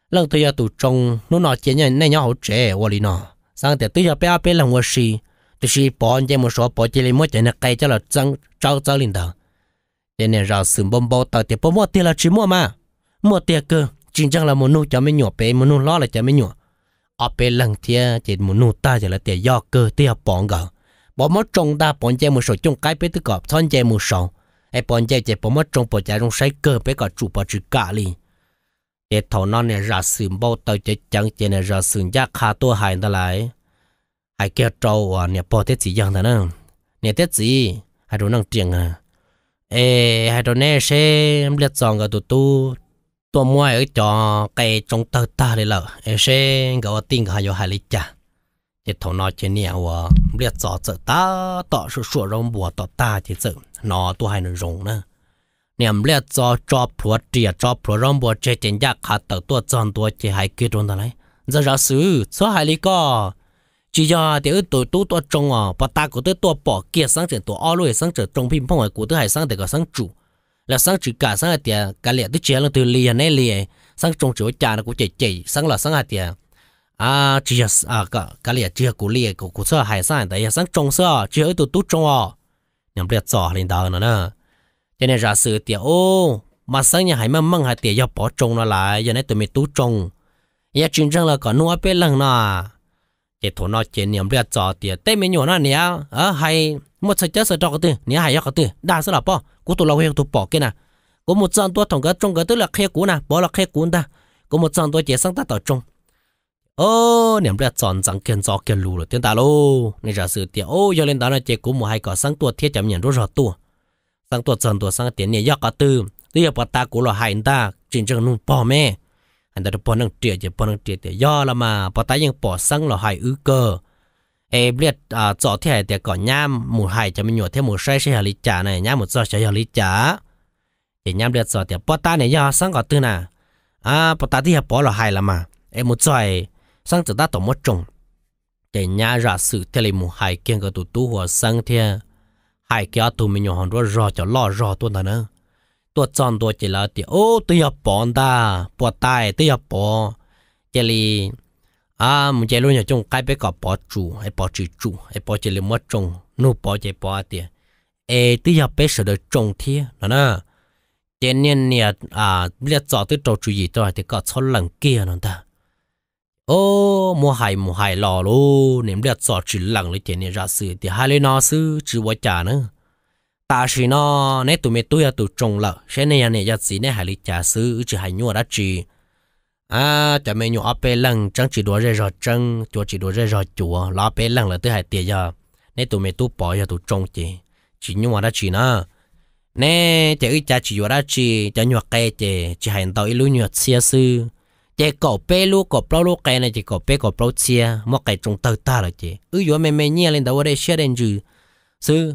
lần tôi giờ tụ trong nó nói chuyện này nhau hỗ trợ vali nó sang để tôi bé bé lòng tôi gì tôi gì bỏ anh một số bỏ chỉ lấy một chuyện cái cho là trăng trâu trâu lên đầu thế nên rồi sừng bông bông tao thì bông bông thì là chỉ mua mà mua tiền cơ chính chẳng là một nụ cho mấy nhỏ bé một nụ lo là cho mấy nhỏ ở bên lần thia chỉ một nụ ta chỉ là tiền do cơ tiền bỏ ngờ bỏ mất trong ta bỏ chơi một số trong cái bé tức cọp thon chơi một số ai bỏ chơi chỉ bỏ mất trong bỏ chơi trong say cơ bé cả chủ bỏ chữ cả liền để thọ non này ra sừng bao tàu chế chẳng chế này ra sừng giá khá tua hài ta lại hài kia trâu à nè bao thế gì giang ta nè nè thế gì hai đồ năng tiền à ê hai đồ nè xe em liệt giòn cả tụ tu tua mua ở trò cái trong tơ ta đây lợ ê xe gạo tiền cả vô hai lý cha để thọ non chế nè à liệt giòn chợ ta tọ sụt sụt rong bùa tọ ta chế chợ nó tua hai nó rồng nữa niệm lẽ cho cho phùa trìa cho phùa rong bò chế tiền giác khá tờ tua chân tua chế hai kia trốn đó lấy giờ ra xứ số hai lý co chỉ do thì ở tuổi tu tua trông à bà ta của tôi tua bỏ kia sáng trở tua ao lùi sáng trở trông phim phong ngoài của tôi hai sáng để cả sáng chủ là sáng chỉ cả sáng tiệt cả lẽ tôi chế là từ liền này liền sáng trông chỗ cha nó cũng chạy chạy sáng là sáng hai tiệt à chỉ à cả cả lẽ chỉ của liền của của sơ hai sáng đấy sáng trông sơ chỉ ở tuổi tu trông à nhầm lẽ cho lên đó nè cho nên ra sự tiệt ô mà sáng nhà hải măng măng hải tiệt do bỏ trồng nó lại giờ này tụi mình tú trồng giờ chuyện rằng là có nuôi bé lăng nọ cái thổ nó chỉ niệm ra trò tiệt tê mình nhỏ nó nè ở ờ, hay một sợi chết sợi đó cái tư nè hay cái tư đa số là bỏ cú tụi lâu hiệu tụi bỏ cái nè có một trận tôi thằng cái trong cái tức là khe cú nè bỏ là khe cú ta có một trận tôi chỉ sang ta tao trồng ô niệm ra tròn rằng kiên gió kiên lù rồi tiếng ta lô nên ra sử tiệt ô giờ lên đó là chết cú một hai cỏ sáng tua thiết chậm nhận rất rõ tua sang tuột dần tuột sang tiền này cả tư tôi giờ bắt ta cố là hại ta chân chân nung bỏ mẹ anh ta được bỏ năng triệt chứ bỏ năng triệt thì do là mà bắt ta ยัง bỏ sang là hại ư cơ ê biết à chọn thế thì có nhám một hại cho mình nhổ thêm một sai sẽ hại lý trả này nhám một giờ sẽ hại lý trả thì nhám biết chọn thì bắt ta này do sang cả tư nè à bắt ta thì bỏ là hại là mà em một trời sang từ ta tổng một chung, thì nhà ra sự thế là một hại kiêng cái tụ tú hòa sang thế hai kia tụi mình nhon rồi rò cho lo rò tuần đó nữa tuột tròn tuột chỉ là thì ô tôi nhập bọn ta bỏ tai tôi nhập bỏ chỉ là à mình chỉ luôn nhà chung cái bé có bỏ chủ hay bỏ chỉ chủ hay bỏ chỉ là mất chung, nu bỏ chỉ bỏ thì ê tôi nhập bé sửa được chung thì nó nè chỉ nên nè à biết cho tôi trồng chủ gì đó thì có số lần kia nó ta ô mua hải mua hải lò lô ném đẹp sọ chỉ lặng lấy tiền ra sư thì hai lấy nó sư chỉ vợ trả nữa ta chỉ nó nét tụi mày tôi là tụi trồng lợ sẽ này này giặt gì nét hai lấy trả sư chỉ hai nhua đã chỉ à chả mày nhua bê lằng chẳng chỉ đùa ra rồi chẳng chùa chỉ đùa ra rồi chùa lá bê lằng là tới hai tiền giờ nét tụi mày tôi bỏ giờ tụi trồng chỉ chỉ nhua đã chỉ nữa nè chả ít chả chỉ vợ đã chỉ chả nhua cây chỉ chỉ hai tao ít lúa nhua xia sư chị cổ bé lu cổ bao lu cái này chị cổ bé cổ bao chia mà cái trong tơ ta rồi chị ư yo mẹ mẹ nhia lên đầu đây xe đen chứ sư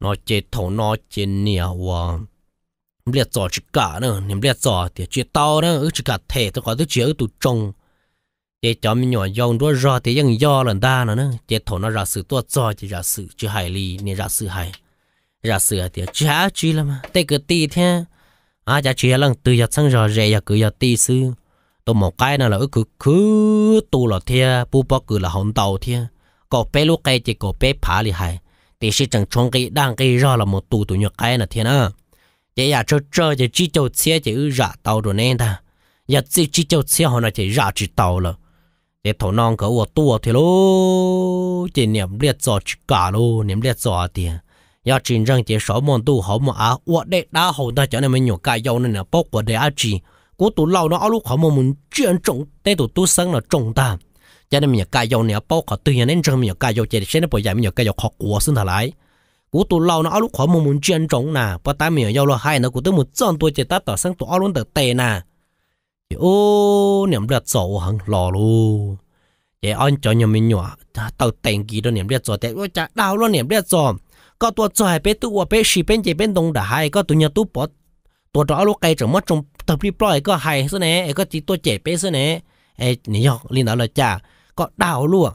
nó chị thổ nó chị nhiều quá liệt cho chỉ cả nữa niệm liệt cho thì chị tao nữa ư chỉ cả thể tôi có tôi chỉ ở tụ trông chị cho mình nhỏ dòng đua rò thì ยัง do lần ta nữa nữa chị thổ nó ra sự tua cho chị ra sự chị hài lì nên ra sự hài ra sự thì chị há chị lắm tê cứ tì thế à chị lần từ giờ sang giờ rẻ giờ cứ giờ tì sư tôi một cái nào là cứ cứ tu là thia bu bó cứ là hồn tàu thia có bé lúc cái chỉ có bé phá li hay thì sẽ chẳng chọn cái đang cái ra là một tu tụ nhược cái là thia nữa chỉ là cho cho chỉ chỉ cho xe chỉ ư rạ tàu rồi nên ta giờ chỉ chỉ cho xe họ nói chỉ ra chỉ tàu là để thổ non cỡ của tu thì lô chỉ niệm liệt giò chỉ cả lô niệm liệt giò thì giờ dạ, chỉ rằng chỉ sáu môn tu họ mà à, uất đấy đã hậu ta cho nên mình nhổ cái dâu nên là bốc của để ăn chỉ của tụ lâu nó lúc họ mà muốn chuyện trọng tế tụ tu sân là trọng ta cho nên mình cài dầu này bao họ tự nhiên nên rằng mình cài dầu chỉ để nó bây giờ mình cài dầu họ của sinh thật của tụ lâu nó lúc họ mà muốn chuyện trọng nà bắt ta mình dầu là hai nó của tôi muốn chọn tôi chỉ ta tỏ sân tụ luôn tự tệ nà ô niệm đặt sổ hằng lò luôn để anh cho nhà mình nhỏ tàu tiền kỳ đó niệm đặt để cha đau luôn niệm đặt sổ có tôi cho hai bé tôi và bé sĩ bên chỉ đông đã hai có tụi nhà tôi bỏ tôi đó lúc cây trồng mất trong tập đi ploy có hay số nè có chỉ tôi chế bé số nè ê nhỉ học liên đó cha có đào luôn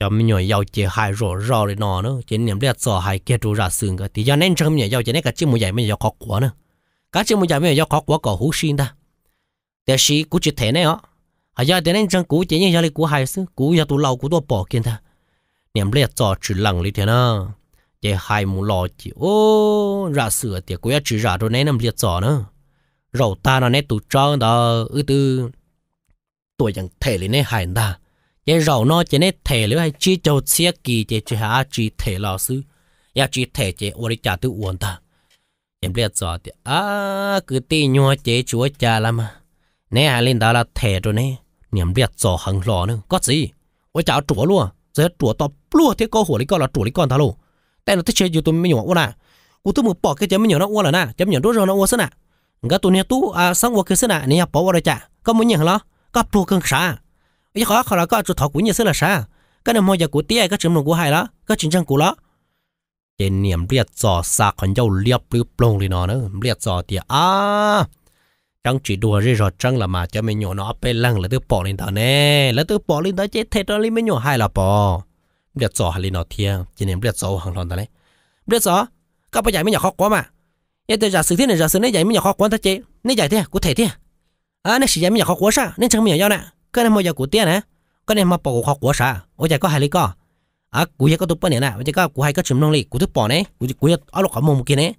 cho mình nhồi giàu chế hay rõ rõ rồi nó nữa chỉ niệm liệt sò hay kia trụ ra sừng cái thì nên trong mình giàu chế này cả chim mồi dạy mình giàu khó quá nữa cả chim mồi dạy mình giàu khó quá có hú xin ta thế sĩ cũng chỉ thế này ó à giờ thế nên trong cũ chỉ như giờ này cũ hay xứ cũ giờ tụ lâu cũ tôi bỏ kia ta niệm liệt sò chỉ lằng lý thế nào chế hay mù lò ô ra sửa thì cũ chỉ ra rồi nên niệm liệt sò nữa rồi ta nó nét tụ cho đó ư tư tuổi chẳng thể lên nét hài ta chế rầu nó chế nét thể lứa hay chi châu xia kỳ chế chế hạ chi thể lò sư ya chi thể chế ori trả tự uốn ta em biết rõ thì à cứ ti nhua chế chúa cha lắm à nè hà lên đó là thể rồi nè niệm biết rõ hàng lò nữa có gì ôi chào chúa luôn giờ chúa to lúa thế có hồ lý con là chúa lý con ta luôn tại nó thích chơi tôi mới nhỏ uốn à cụ tôi mới bỏ cái chấm mới nhỏ nó uốn là nè chấm nhỏ đốt rồi nó uốn sơn nè ngã tụi nhà tú à sang qua cái xí à, này nhà bỏ vào đây chả có muốn nhận lo có plu cưng sa ý khó khó là có chỗ thọ của nhà xí là sa cái này mọi giờ của tia cái chuyện lòng của hai đó cái chuyện trang của đó cái niệm liệt giò xa còn dâu liệp liệp plong đi nó nữa liệt giò thì à chẳng chỉ đùa rồi rồi chẳng là mà cho mình nhỏ nó bê lăng là tự bỏ lên đó nè là tự bỏ lên đó chết thế đó lên mình hai là bỏ liệt giò lên nó thiêng chỉ niệm liệt giò hàng lần đó đấy liệt giò các bây giờ mình nhỏ khó quá mà giờ tôi giả sử thế này giả sử này dạy mấy nhà khó quá ta chế này dạy thế à? cụ thể thế à, à này sử dạy mấy nhà khó quá sao nên chẳng mấy nhà nè cái này mà giờ cụ tiền nè cái này mà bỏ khó quá sao ôi chạy có hai lý co à cụ giờ có tụp bên nè giờ có cụ hai có chấm nông lý cụ thức bỏ nè cụ cụ ở lúc ở mồm kia nè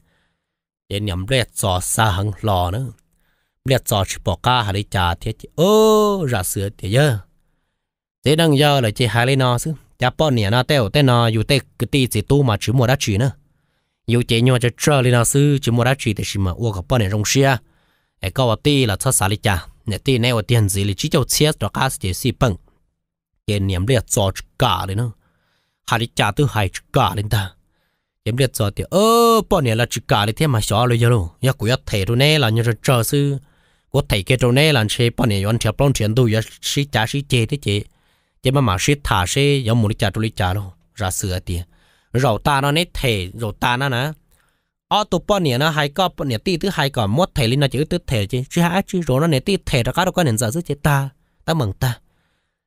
để nhầm rẹt sò xa hằng lò nữa rẹt sò chỉ bỏ ca hai lý trà thế chứ ô giả sử thế giờ thế đang giờ là chỉ hai lý nó chứ cha bỏ nè nó teo teo nó dù tê cái tí chỉ tu mà chữ mùa đã chữ nữa yêu 有 chế nhau cho chơi lên nào sư chỉ mua đã chỉ để xem mà uống cái bao này rong xia ở câu ở tì là thắt xả lịch cha nè tì này ở tiền gì là chỉ cho chết đó cá chỉ xí bằng chế niệm để cho cả đấy nó hà lịch cha tự hại cả lên ta niệm để cho thì ơ bao này là chỉ cả đấy thế mà xóa rồi giờ luôn nhà của thầy rồi này là như cho chơi sư của thầy kia rồi này là chế bao này anh theo plan chuyện tôi sĩ cha sĩ chế thế chế chế mà mà sĩ thả sĩ giống một lịch cha tôi lịch cha luôn ra sửa tiền rầu ta nó nét thể rầu ta nó nè ở ờ, tụ bọn nè nó hay có bọn nè tí thứ hay có mốt thể lên nó chữ thứ thể chứ chứ hả chứ rồi nó nè tí thể ra cá đâu có nền giờ dưới chế ta ta mừng ta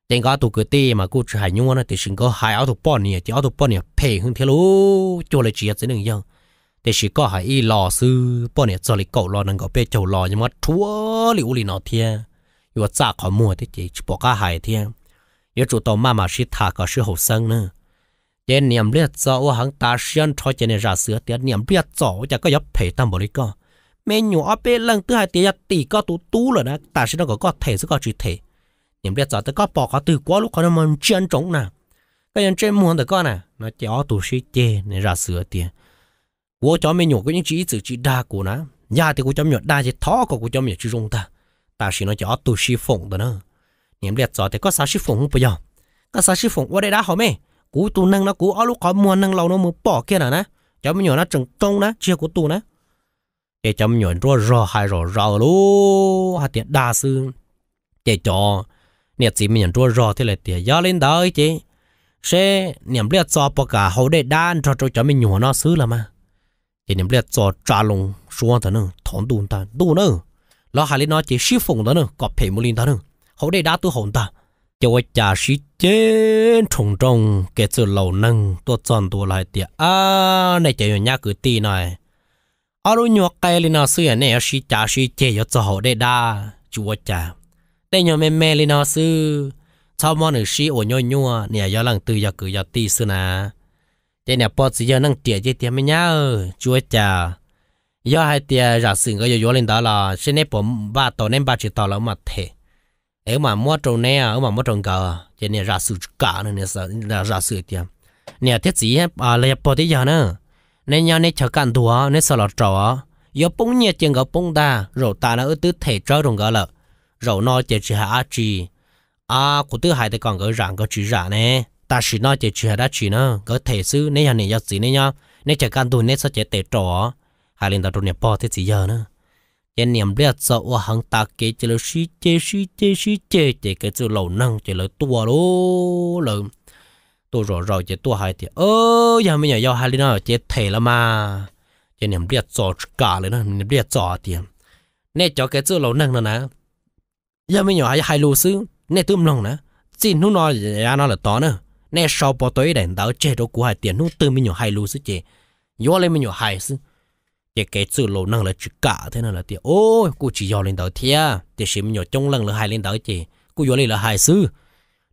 tiền có tụ cứ tí mà cô chỉ hay nhung nó thì xin có hai ở tụ bọn nè chỉ ở tụ bọn nè thể hơn thế lú cho lại chỉ dưới đường dòng thì chỉ có hai y lò sư bọn nè cho lại cậu lò nâng có bê chầu lò nhưng mà chúa liu li nó thiệt vừa ra khỏi mùa thì chỉ bỏ cả hai thiệt 有主动妈妈是他个时候生呢。chế niệm liệt cho ô hàng ta xuyên cho chế này ra sửa tiết niệm liệt cho chả có dập thể tâm bồ lý co mẹ nhỏ bé lần thứ hai tiết tì có tú tú rồi nè ta sẽ nó có có thể sẽ có chữ thể niệm liệt cho tới có bỏ có từ quá lúc có nó mình chuyên trống nè cái nhân trên muôn được con nè nó chế ô tù sĩ chế này ra sửa tiết vô cho mẹ nhỏ có những chỉ chữ chỉ đa của nó nhà thì của chấm nhỏ đa chỉ thó của của chấm nhỏ chữ rung ta ta sẽ nó chế ô tù sĩ phụng đó nè niệm liệt cho tới có sao sĩ phụng không bây giờ có sao sĩ phụng qua đây đã hả mẹ cú tu nâng nó cú ở lúc có mua nâng lâu nó mới bỏ kia là nè chấm nhỏ nó trừng công nè chia của tu nè để chấm nhỏ rồi rò hai rò rò lú hạt tiền đa sư để cho nhiệt gì mình nhận rồi rò thì là tiền gió lên đời chứ sẽ niệm liệt cho bọc cả hậu đệ đan cho cho chấm mình nhỏ nó xứ là mà để niệm liệt cho trả lùng xuống thằng nữa thốn đun ta đun nữa lo hai lên nó chỉ siêu phong đó nữa có thể một linh ta nữa hậu đệ đa tu hồn ta cho vậy cha sĩ trên trùng trùng cái sự lầu nâng tôi chọn tôi lại tiệt à này chạy nhà cứ tì này ở đâu nhọ cái lên nó xưa này sĩ cha sĩ chạy cho họ để đa chúa cha đây nhọ mẹ mẹ lên nó xưa sau món nữ sĩ ở nhọ nhọ này giờ lần từ giờ cứ giờ tì xưa nè thế nè bớt giờ nâng tiệt chứ tiệt mấy nhá chúa cha giờ hai tiệt giả sử cái giờ lên đó là sẽ nè bấm ba tàu nè ba chỉ tàu là mà thế ở mà mua trâu nè ở mà mua trâu cờ cho nên ra sự cả nữa nè sợ là ra sự tiệm nè thiết gì à lấy bỏ tí giờ nữa nên nhà nên chờ cản thua nên sợ lọt trò yếu bông nhiệt chừng gặp bông ta rồi ta nó ở tứ thể trâu đồng gỡ lợ rồi nó chỉ chỉ hạ chỉ à của tứ hai thì còn gỡ rạng gỡ chỉ rạng nè ta chỉ nó chỉ chỉ hạ đã chỉ nữa gỡ thể sư nên nhà này giật gì nên nhau nên chờ cản thua nên sợ chỉ tệ trò hai lần tao trốn nè bỏ thiết gì giờ nữa yên niệm bia cho ô hàng ta kế chỉ là suy chế suy chế suy chế để cái chữ lâu năng chỉ là tua lô lợ tôi rõ rõ chỉ tua hai thì ơ giờ mình nhảy hai nào chế thể là mà yên niệm bia cho cả lên nó niệm bia cho tiền nè cho cái chữ lâu năng nữa nè giờ mình nhảy hai lô xứ nè tôm lòng nè xin nó nói ra nó là to nữa nè sau bao tới đèn tao chế đồ của hai tiền nó tự mình nhảy hai lô xứ chế yo lên mình nhảy hai xứ cái cái chữ lỗ năng là chữ cả thế nào là tiền ôi cô chỉ giỏi lên đầu thia thì xí nhỏ trong lần là hai lên đầu chị cô giỏi lên là hai sư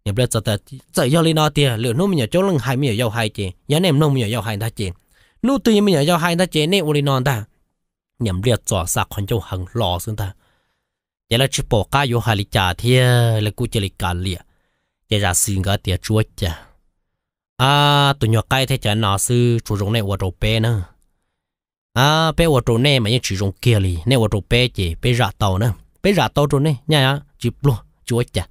nhà bây giờ ta chạy giỏi lên nó tiền lửa nô mình nhỏ trong lần hai mình nhỏ hai chị nhà em nô mình nhỏ hai ta chị nô tư mình nhỏ hai ta chị nên uli lên ta nhầm bây giờ sạc con châu hàng lò xuống ta giờ là chữ bỏ cá vô hai lít trà thia là cô chỉ lịch cả lìa giờ là xin cái tiền chuột chả à tụi nhỏ cái thế chả nào sư chủ rồng này ở đâu bé nữa à bé vợ trốn nè mà những chỉ dùng kia li nè vợ trốn bé chỉ bé ra tàu nữa bé ra tàu trốn nè nha chỉ luôn chúa chả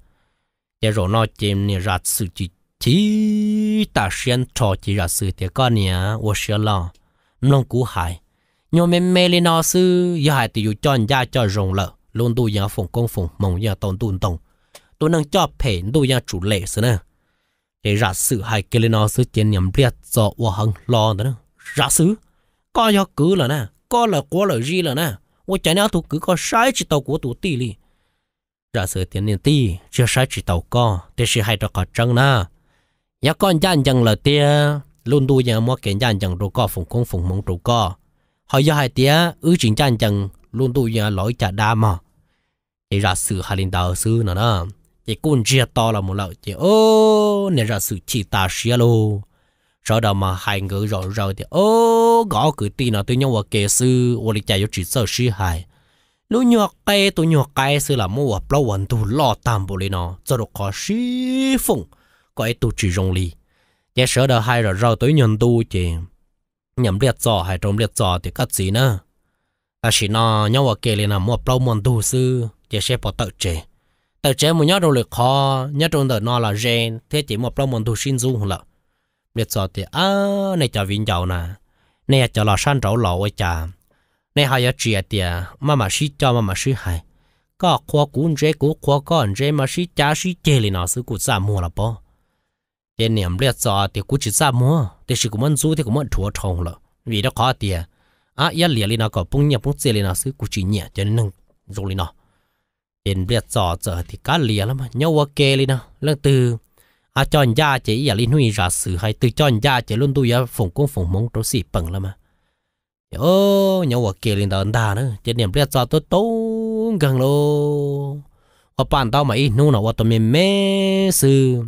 giờ rồi nó chỉ nè ra sự chỉ chỉ ta xuyên trò chỉ ra sự thì con nè vợ sẽ lo nông cú hại nhưng mẹ mẹ lên nó sư giờ hại thì dù cho nhà cho rồng lợ luôn tu nhà phụng công phụng mong nhà tôn tôn tôn tôi nâng cho phe tu nhà chủ lệ sư nè để ra sự hại kia lên nó sư chỉ nhầm biết do vợ hằng lo nữa ra sự có do cứ là nè có là có là gì là nè tôi chả nhớ tôi cứ có sai chỉ tàu của tôi tì li ra sự tiền niên tì chưa sai chỉ tàu có thì sẽ hay được có nè nhà con gian chẳng là tia luôn đu nhà mua kiện gian chẳng đồ có phùng công phùng mong đồ có họ do hai tia ứ chuyện gian chẳng luôn đu nhà lỗi chả đa mà thì ra sự hai linh đạo sư nữa nè chỉ con chia to là một lợi chỉ ô nên ra sự chỉ ta xia luôn sau đó mà hai người rồi rồi thì ô gõ cửa tì nó tôi nhau kể sư ô đi chạy vô chỉ sợ sư hại lũ nhỏ cái tôi nhỏ cái sư là mua bao quần tu lo tam bộ lên nó cho được có sư phụng có ấy tu chỉ rong li nhà sợ đó hai rồi rồi tôi nhận tu chị nhầm liệt giò hay trong liệt giò thì cắt gì nữa ta chỉ nó nhau kể lên là mua bao quần tu sư chỉ sẽ bỏ tự chế, tự chế một nhát đồ lực khó nhát đồ đời nó là gen thế chỉ một bao quần tu xin dung là biết sợ thì à này cho vinh giàu nè này à, cho lò san trấu lò với cha này hay à, chỉ à, thì mà mà sĩ cho mà mà sĩ hay có khoa cuốn rễ của khoa con rễ mà sĩ cha sĩ chê lên nào sự của sa mua là bao thế niệm biết sợ thì cũng chỉ sa mua thì sự của vẫn du thì của vẫn thua thòng là vì đó khó thì à ya liền lên nó có bung nhập bung chơi lên nó sự của chỉ nhẹ cho nên rồi lên nó tiền biết sợ giờ thì cá liền lắm mà nhau ok lên nó lần từ à chọn gia chỉ giờ liên huy ra sự hay từ chọn gia chỉ luôn tôi giờ phụng cũng phụng mong trâu xì bằng lắm mà ô nhau vợ kia lên đó đà nữa chỉ niệm biết cho tôi tốt gần lô và bạn tao mà ít nô nào và tôi mình mê sư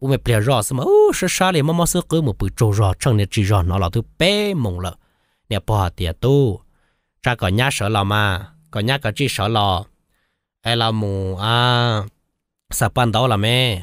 u mẹ bịa rõ mà, ô sơ sơ liền mà mà sơ cứ một bự trâu rõ chẳng nên chỉ rõ nó là tôi bé mong lợ nè bỏ tiệt tu ra cả nhà sợ lò mà cả nhà cả chỉ sợ lò ai là mù à sập ban đó là mẹ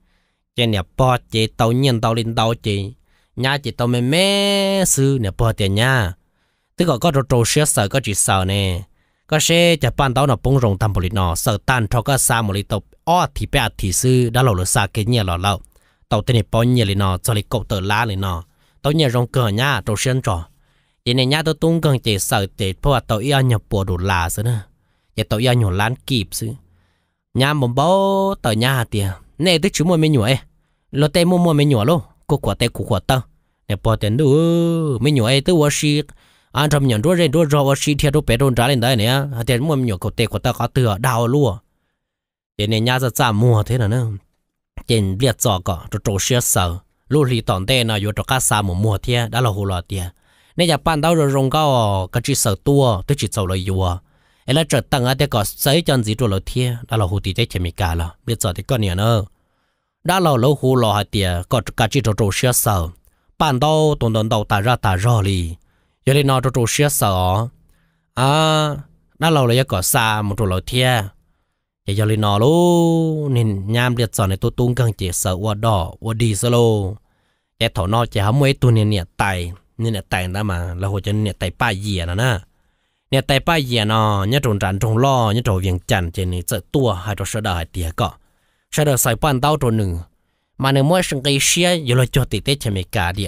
chị nè bỏ chị tàu nhân tàu lên tàu chị nhà chị tàu mẹ mẹ sư nè bỏ tiền nhà tức là có đồ trâu xe sợ có chị sợ nè có xe chả ban tàu nó bông rồng tam bồi nó sợ tan cho có sa một lít tàu ó thì bé thì sư đã lâu rồi xa cái nhà lọ lâu tàu tên nè bỏ nhiêu lên nó cho lấy cậu tờ lá lên nó tàu nhà rồng cờ nhà trâu xe trò chị nè nhà tôi tung gần chị sợ chị bỏ tàu yêu nhập bỏ đồ lá sư nữa chị tàu yêu nhổ lán kịp sư nhà mồm bao tàu nhà tiền nè tới chú mua mấy nhủa ấy lo tay mua mua mấy nhủa lo cô quả tay cô quả tao nè bỏ tiền đủ mấy nhủa ấy tới quá xí anh trong nhận đua rồi đua rồi quá xí theo đôi bé đôn trả lên đây nè à, tiền mua mấy nhủa cậu tay của tao có tựa đào luôn tiền này nhà ra trả mua thế nào nữa tiền liệt rõ cả, rồi chỗ sửa sợ lúc lì tòn tê nó vô trọ cá xa một mua thế đã là hồ lọt tiền nên nhà ban đầu rồi rong cao cái chỉ sợ tua tôi chỉ sợ lại vô ấy là trở tăng ở đây có giấy chân gì rồi lột thiê đã là hồ tí chế chế mì cả là biết rõ thì con nhà nữa. đã là lâu hồ lò hạt tiề có cả chỉ trâu trâu xia sợ bàn đầu tuần tuần đầu tà ra tà ra lì giờ đây nó trâu trâu xia sợ à đã lâu lấy có xa một trâu lột thiê giờ giờ đây nó luôn nên nhám biết rõ này tôi tung căng chỉ sợ qua đỏ qua đi sợ lô cái thầu nó chỉ hám mấy tuần này nè tài nên nè tài đó mà là hồ chân nè tài ba gì à nè nhà tại ba yên nó nhớ trốn tràn trồng lo nhớ trốn viện chăn trên này chợ tua hay trốn sơ đờ hay tiề cọ sơ đờ sài bàn tao trồng nừng mà nếu mỗi sinh cái xia giờ lo cho tít tết chém cả đi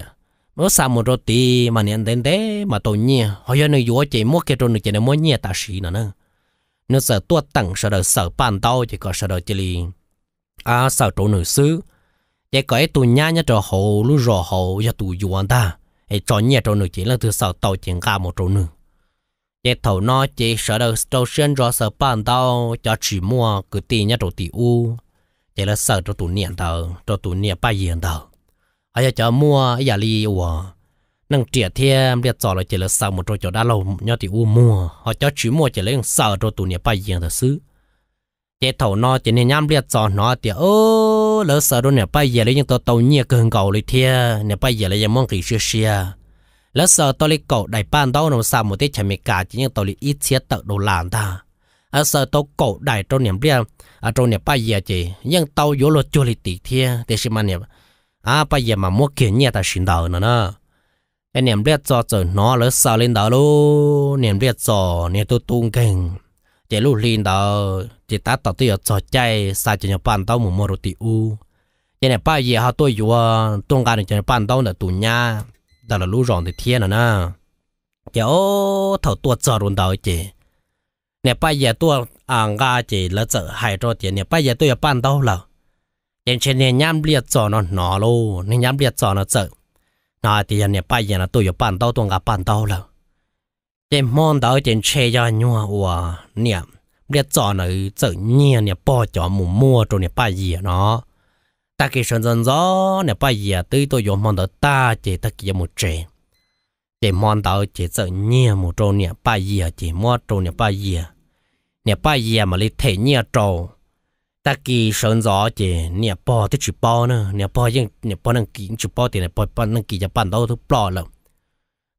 mỗi sao một rồi tì mà nên đến thế mà tổ nhia họ giờ nơi vua chỉ mỗi cái trồng nừng chỉ nên mỗi nhẹ ta xí nữa nữa nó sợ tua tặng sợ đờ sợ bàn tao chỉ có sợ đờ chỉ li à sợ trộn nữ xứ chỉ có cái tu nhá nhớ trò hậu lú rò hậu giờ tu yuan ta ấy trò nhẹ trò nữ chỉ là thứ sợ tàu chỉ cả một trò nữ ye thầu nó chỉ sợ đầu station xuyên rõ sợ bàn tao cho chỉ mua cứ tì nhá đồ tì u chỉ là sợ cho tù niệm tao cho tù niệm ba yên tao hay cho mua giả li ủa à. nâng triệt thêm liệt giỏ là chỉ là sợ một trò chỗ đã lâu nhá tì u mua họ cho chỉ mua chỉ là sợ cho tù niệm ba yên tao xứ chỉ thầu nó chỉ nên nhắm liệt giỏ nó thì ô lỡ sợ đồ niệm ba yên lấy những tao tàu nhia cường cầu lấy thia niệm ba yên lấy những món kỳ xưa xưa แล้วสอตอลิโกได้ป้านต้องนสามมุติฉันมีกาจีนตอลิอีเชียตอดูหลานตาอาสอตอโกได้ตรงเนี่ยเรียอาตรงเนี่ยป้าเยียจียังเตาโยโลจุลิติเทียเดชิมันเนี่ยอาป้าเยียมามัวเกี่ยเนี่ยแต่ชินดาวนะนะไอเนี่ยเรียกจอเจอเนาะแล้วสาวเล่นดาวลูเนี่ยเรียกจอเนี่ยตัวตุ้งเก่งเจลูลินดาวเจตาต่อตัวจอใจสายจะเนี่ยป้านต้องมุมมรุติอูเจเนี่ยป้าเยียหาตัวอยู่ว่าตรงการเนี่ยจะป้านต้องเนี่ยตุนยา đó là lũ ròn thì thiên à na kiểu thầu tua chờ luôn đó chị nè bây giờ tua à ga chị là chờ hai rồi chị nè bây giờ tôi bán đâu là trên trên nè nhám liệt chờ nó nó luôn nè nhám liệt chờ nó chờ nó thì nè bây giờ là tôi bán đâu tôi ngã bán đâu là trên món đó trên xe cho nhua hoa, nè liệt chờ nó chờ nhẹ nè bỏ cho mù mua rồi nè bây giờ nó ta kì sơn dân gió nè ba giờ tới tôi dùng món đó ta chỉ ta kì một trẻ chỉ món đó chỉ sợ nhia một trâu nè ba giờ chỉ mua trâu nè ba giờ nè ba giờ mà lấy thể nhia trâu ta kì sơn gió chỉ nè bò tới chỉ bò nữa nè bò nhưng nè bò năng kì chỉ bò thì nè bò bò năng kì cho bạn đâu thứ bò lắm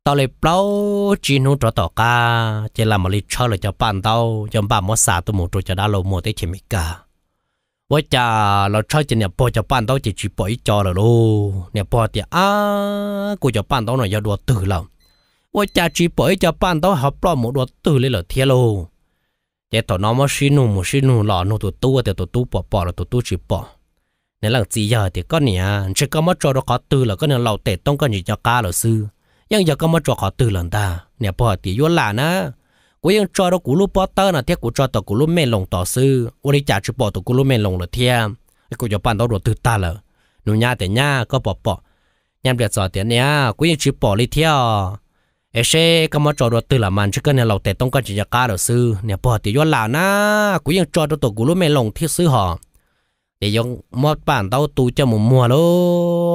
tao lấy bao chỉ nu cho tao cả chỉ làm mà lấy cho lại cho bạn đâu cho bạn mua xả tôi một trâu cho đã lâu mua tới chỉ mấy cả ว่าจะเราชอบจะเนี่ยพอจะปั้นต้องจะจีบอยจอเลยลูเนี่ยพอจะอ้ากูจะปั้นต้องหน่อยจะดัวตื่นเราว่าจะจีบอยจะปั้นต้องหับปลอมหมดดัวตื่นเลยเหรอเทียลูแต่ตอนน้องมันชิหนูมันชิหนูหล่อหนูตัวตัวแต่ตัวตัวปอปอแล้วตัวตัวจีบอเนี่ยหลังจีเยอะแต่ก็เนี่ยฉันก็มาจอเราขอตื่นแล้วก็เนี่ยเราเตะต้องก็หนีจะกล้าเราซื้อยังอยากก็มาจอขอตื่นหลังตาเนี่ยพอตีย้อนหลานะกูยังจอดกูรู้ปอเตอร์นะเทียกูจอดกูรู้เมนลงต่อซื้อวันนี้จ่าชิปอตัวกูรู้เมนลงเลยเทียกูจะปั่นตัวรถตื่นตาเลยหนูญาแต่ญาก็ปอปอยามเดือดสอดเตียนเนี้ยกูยังชิปอเลยเทียเอเช่ก็มาจอดรถตื่นละมันชิกันเนี่ยเราแต่ต้องการจิจการหรือซื้อเนี่ยปอตีย้อนหล่านะกูยังจอดตัวกูรู้เมนลงที่ซื้อหอเดี๋ยวมอดปั่นตัวตูจะมุมมัวโล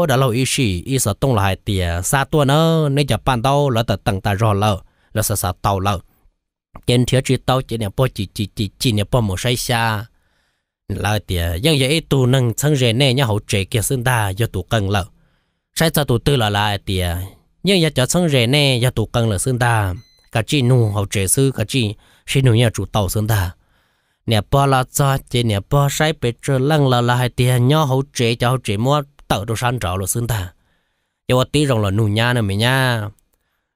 เดี๋ยวเราอีชีอีสต้องลายเตียซาตัวเนอะในจะปั่นตัวแล้วแต่ตั้งแต่รอแล้วแล้วสาสาเตาแล้ว nhân thiếu chỉ tao chỉ nè bỏ chỉ chỉ chỉ chỉ nè bỏ một sai xa là tiệt nhưng vậy tụ năng sang rèn nè nhá hậu trẻ kia sinh ta do tụ cần lợ sai cho tụ tư là là tiệt nhưng giờ cho sang rèn nè do tụ cần lợ sinh ta cả chỉ nu hậu trẻ sư cả chỉ xin nu nhà chủ tàu sinh ta nè bỏ là cho chỉ nè bỏ sai bể trở lăng là là hai tiệt nhá hậu trẻ cho hậu trẻ mua tàu đồ san trào lợ sinh ta giờ tí rồng là nu nhà nè mình nha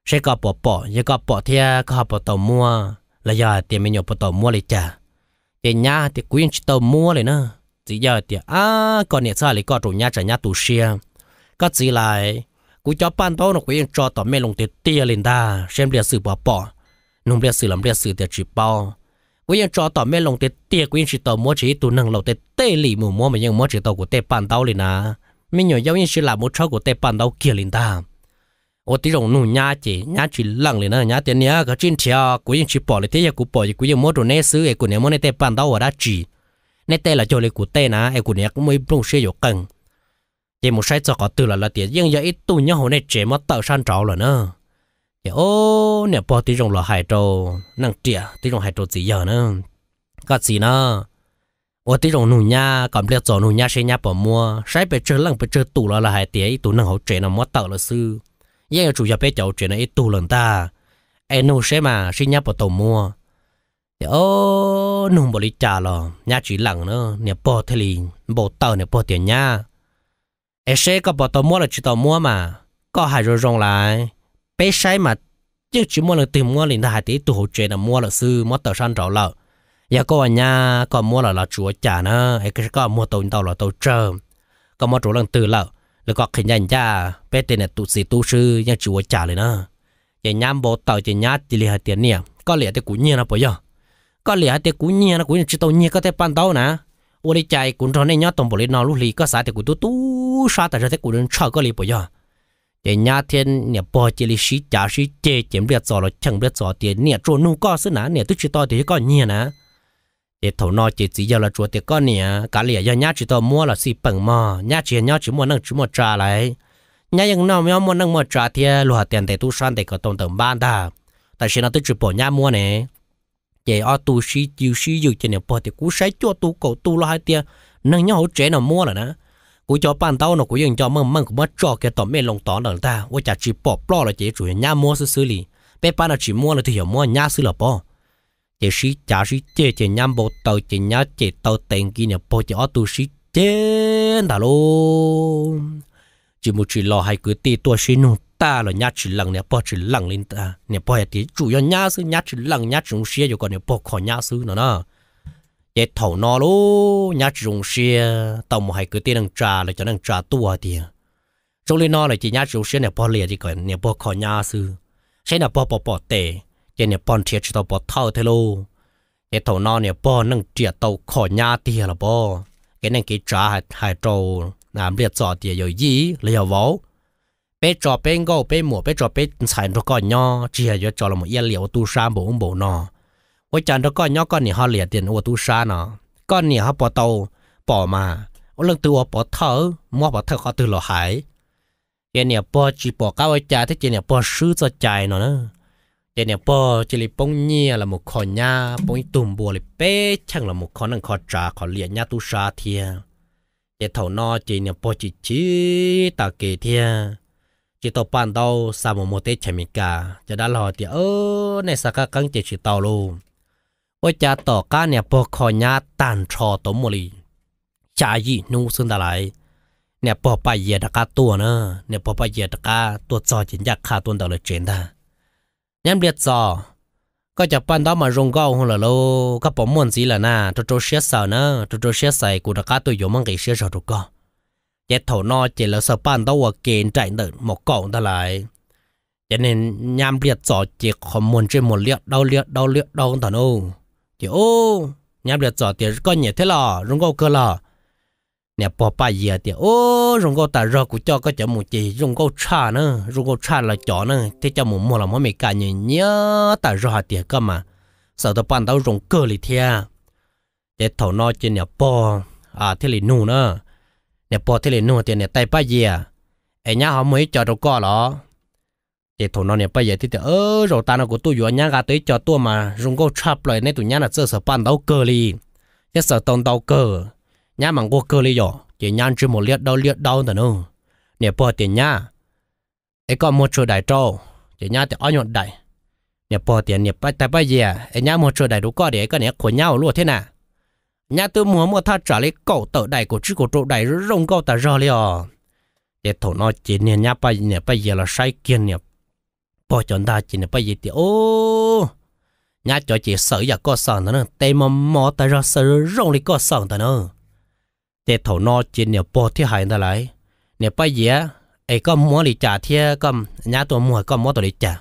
sẽ có bỏ bỏ giờ có bỏ thia có bỏ tàu mua là giờ tiền mình nhổ bộ tổ mua lại trả tiền nhà thì quyên chỉ tàu mua lại nữa chỉ giờ thì à còn nhà sao lại có chủ nhà trả nhà tù xe có gì lại cú cho ban tàu nó quyên cho tàu mẹ lồng tiền tiền lên ta xem lịch sử bỏ bỏ nông lịch sử làm lịch sử thì chỉ bao quyên cho tàu mẹ lồng tiền tiền quyên chỉ tàu mua chỉ tụ năng lầu tiền tê lì mù mua mình nhưng mua chỉ tàu của tê ban tàu lên à mình nhổ giáo như chỉ là một cháu của tê ban tàu kia lên ta 我啲用弄伢子，伢子冷哩呢，伢啲呢個真條，古用去 bỏ 哩，啲嘢古 bỏ，古用冇做呢事，誒古呢冇呢啲辦到我啦住，呢啲啦做哩古啲呢，誒古呢古冇幫些有更，啲冇使做個對啦啦啲，因為一度呢好呢這麼到山找了呢，哦，呢 bỏ 啲用落海州，能啲啊，啲用海州自由呢，個字呢，我啲用弄伢，咁啲做弄伢些伢 bỏ mua，使被做冷被做堵了啦，係啲一度能好這呢冇到了事。giờ chủ nhà bé cháu chuyện này tù lần ta em nô sẽ mà xin nhá bỏ tàu mua ô nung bỏ đi trả lo nhà chỉ lặng nữa nhà bỏ thế lì bỏ tàu nhà bỏ tiền nha em sẽ có bỏ tàu mua là chỉ tàu mua mà có hai rồi rong lại bé sai mà chứ chỉ mua là tìm mua liền ta hai tí tù hỗ trợ là mua là sư mua tờ san trọ lợ giờ có nhà có mua là là chủ trả nữa em cái có mua tàu tàu là tàu chờ có mua chủ lần từ lợ แล้วก็ขยันจ้าเป็ดเนี่ยตุสีตุชื่อยังจิวจ่าเลยนะยังย้ำบอกต่อจะย้ำจิลิหาเตียนเนี่ยก็เหลือแต่กูเนี่ยนะปอยก็เหลือแต่กูเนี่ยนะกูจะตัวเนี่ยก็แต่ปันเต้านะวันใจกูทอนในย้อนตรงบริโนลูกลีก็สาแต่กูตู้ตู้ชาแต่จะแต่กูเดินชอบก็เลยปอยยังย้ำเทียนเนี่ยปอจิลิชิจ่าชิเจเจียมเลือดจอเราช่างเลือดจอเตียนเนี่ยโจนูก็สนะเนี่ยตุจิตต่อเตียก็เนี่ยนะ để thầu nó chỉ chỉ giờ là chuột tiệt con nè cả lìa do nhát chỉ tao mua là xịp bằng mà, nhát chỉ nhát chỉ mua năng chỉ mua trà lại nhát những nào mà mua năng mua trà thì à, lùa tiền để tu san để có tổng tổng ban ta tại sao nó tới chụp bỏ nhát mua nè chỉ ở tu sĩ chiều sĩ dự trên nè bỏ thì cú sấy cho tu cổ tu lo hai tiền, năng nhau hỗ trợ nào mua là nè cú cho bàn tao nó cú dùng cho măng măng của mất cho cái tóm mê lồng tỏ là ta ôi chả chỉ bỏ bỏ là chỉ chủ nhà mua xử xử lý bé bán là chỉ mua là thì hiểu mua nhà xử là bỏ chỉ sĩ trả sĩ chế chỉ nhắm bộ tàu chỉ nhá chỉ tàu tiền kia nè bộ chỉ ở tu sĩ chế đã luôn chỉ một chỉ lo hai cứ ti tua sĩ nụ ta là nhá chỉ lằng nè bộ chỉ lằng lên ta nhà bộ thì chủ yếu nhá sư nhá chỉ lằng nhá chúng sĩ rồi còn nhà bộ khỏi nhá sư nữa nè chế thầu nó luôn nhá chúng sĩ tàu một hai cứ ti đang trả là cho đang trả tua thì trong lên nó là chỉ nhá chúng sĩ nè bộ liền chỉ còn nè bộ khỏi nhá sư sẽ là bộ bộ bộ tệ giờ nè bọn chia chỉ tàu bỏ thâu thế lô cái thầu nó nè bỏ nâng chia tàu khỏi nhà tiền là bỏ cái này cái trả hai hai trâu làm liệt giọt tiền rồi gì liều vỗ bé trò bé ngô bé mùa bé trò bé xài nó coi nhau chia cho trò là một yên liều tu sa bổ bổ nó với chàng nó coi nhau con nè họ liệt tiền ô tu sa nó con nè họ bỏ tàu bỏ mà ô lần tu bỏ thở mua bỏ thở họ từ lò hải cái nè bỏ chỉ bỏ cao cha thế cái nè bỏ sứ cho chạy nó nữa để nè chỉ là bông nhia là một con nha bông tùm bùa là chẳng là một con năng khó trả khó liền nha tu sa thia để thầu nó chỉ nè bò chỉ chỉ ta kề thia chỉ tàu pan tàu sa một một tết chèm cả chỉ đã lo thì ơ này sa các căng chỉ chỉ tàu luôn ôi cha tỏ cá nè bò con nha tàn trò tổ mồ lì cha gì nu xương ta lại nè bò bay giờ đã cá tua nữa nè bò bay giờ đã cá tua cho chính giác cá tuôn đầu là chuyện ta nhắm liệt giò có chập ban đó mà rung gâu hơn là lô các bộ môn gì là na cho cho xe sợ nữa cho cho xe sài của đặc cá tôi dùng mang cái xe sợ được co chế thổ no chỉ là sợ ban đó hoặc kiện chạy được một cọng ta lại cho nên nhắm liệt giò chỉ không muốn chơi một liệt đau liệt đau liệt đau không thằng ô chỉ ô nhắm liệt giò thì có nhẹ thế là rung gâu cơ là nè bỏ ba giờ thì ô rong go ta rơ của cho có chợ một chị rong go cha nữa rong go cha là chó nữa thế cho một mua là mỗi mấy cái nhỉ nhớ ta rơ thì cơ mà sợ tao bạn tao rong cơ lì thia để thầu nó trên nè bỏ à thế lì nu nữa nè bỏ thế lì nu thì nè tay ba giờ ấy nhá họ mới cho đâu có đó để thầu nó nè ba giờ thì thì ơ rồi ta nó của tôi vừa nhá gà tới cho tôi mà rong go cha lại nên tụi nhá là sợ sợ ban tao cơ lì chứ sợ tông tao cơ nhà mằng quốc cơ lý dọ chỉ nhăn chỉ một liệt đau liệt đau tận ư nè bỏ tiền nhà ấy có một chỗ đại trâu chỉ nhà thì ở nhọn đại nè bỏ tiền nè bắt tay bắt gì à ấy nhà một chỗ đại đủ có để cái nè của nhau luôn thế nè nhà tôi muốn mua tha trả lấy cậu tự đại của chữ của trụ đại rất rong câu ta ra liền để thổ nó chỉ nè nhà bây nè bây giờ là sai kiên nè bỏ chọn ta chỉ nè bây giờ thì ô nhà cho chị sợ giờ có sợ nữa tay mà mò ta ra sợ rong đi có sợ nữa แต่ถนอจีนเนี่ยปอที่หายนั่นไรเนี่ยไปเยอะไอ้ก็มัวลิจ่าเที่ยก็ญาตัวมัวก็มัวตัวลิจ่า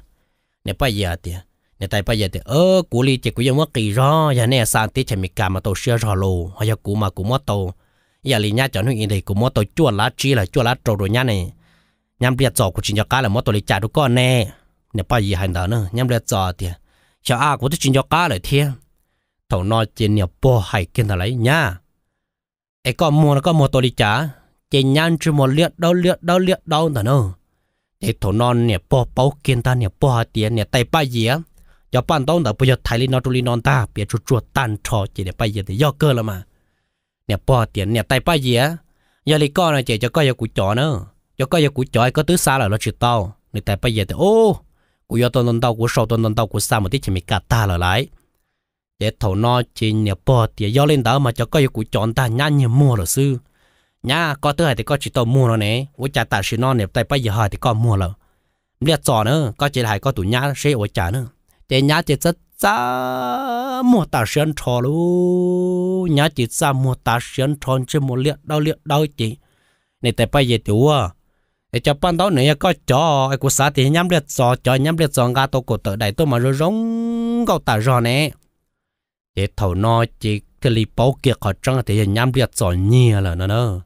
เนี่ยไปเยอะเตียเนี่ยแต่ไปเยอะเตียเออกูลิจ่ากูยังว่ากี่รออย่างเนี่ยสานติฉันมีการมาตัวเชื่อรอโลหอยกูมากูมัวโตอย่าลิญาจอนหุ่นอินเดียกูมัวโตจวดละจีละจวดละโตโดยญาเนี่ยยามเรียกจอกูจินยกาละมัวตัวลิจ่าทุกก้อนแน่เนี่ยไปเยอะหันเดอเนอะยามเรียกจอเตียชาวอากูต้องจินยกาเลยเที่ยถนอจีนเนี่ยปอหายกินอะไรเนี่ย ấy có mua nó có mua tôi đi trả chỉ nhăn chứ một liệt đâu liệt đâu liệt đâu nữa nó để thổ non nè bỏ bao kiên ta nè bỏ hạt tiền nè tay ba gì á giờ bạn đâu đã bây giờ thái lên nó tuli non ta bây giờ chuột tan trò chỉ để ba gì thì do cơ là mà nè bỏ tiền nè tay ba gì á giờ lấy con này chỉ cho coi giờ cú chó nữa cho coi giờ cú chó có tứ xa là nó chịu tao nè tay ba gì thì ô cú giờ tao non tao cú sầu tao non tao cú xa một tí chỉ mình cả ta là lại để thầu nó chỉ nhà bò thì do lên đó mà cho coi cụ chọn ta nhá nhà mua rồi sư nhá có thứ hai thì có chỉ tàu mua nó nè ủa cha ta sư nó nè tay bây giờ hai thì có mua rồi liệt trò nữa có chỉ hai có tụ nhá sẽ ủa cha nữa để nhá chỉ rất ra mua ta sơn trò luôn nhá chỉ ra mua ta sơn trò chứ mua liệt đâu liệt đâu chỉ này tại bây giờ thì à để cho ban đầu này có cho ai của xã thì nhắm liệt trò chó nhắm liệt trò ga tôi cổ tự đại tôi mà rồi rống gạo tả rò nè để thầu nó chỉ cái li bao kia khó trăng thì nhám liệt giỏi nhiều là nó nó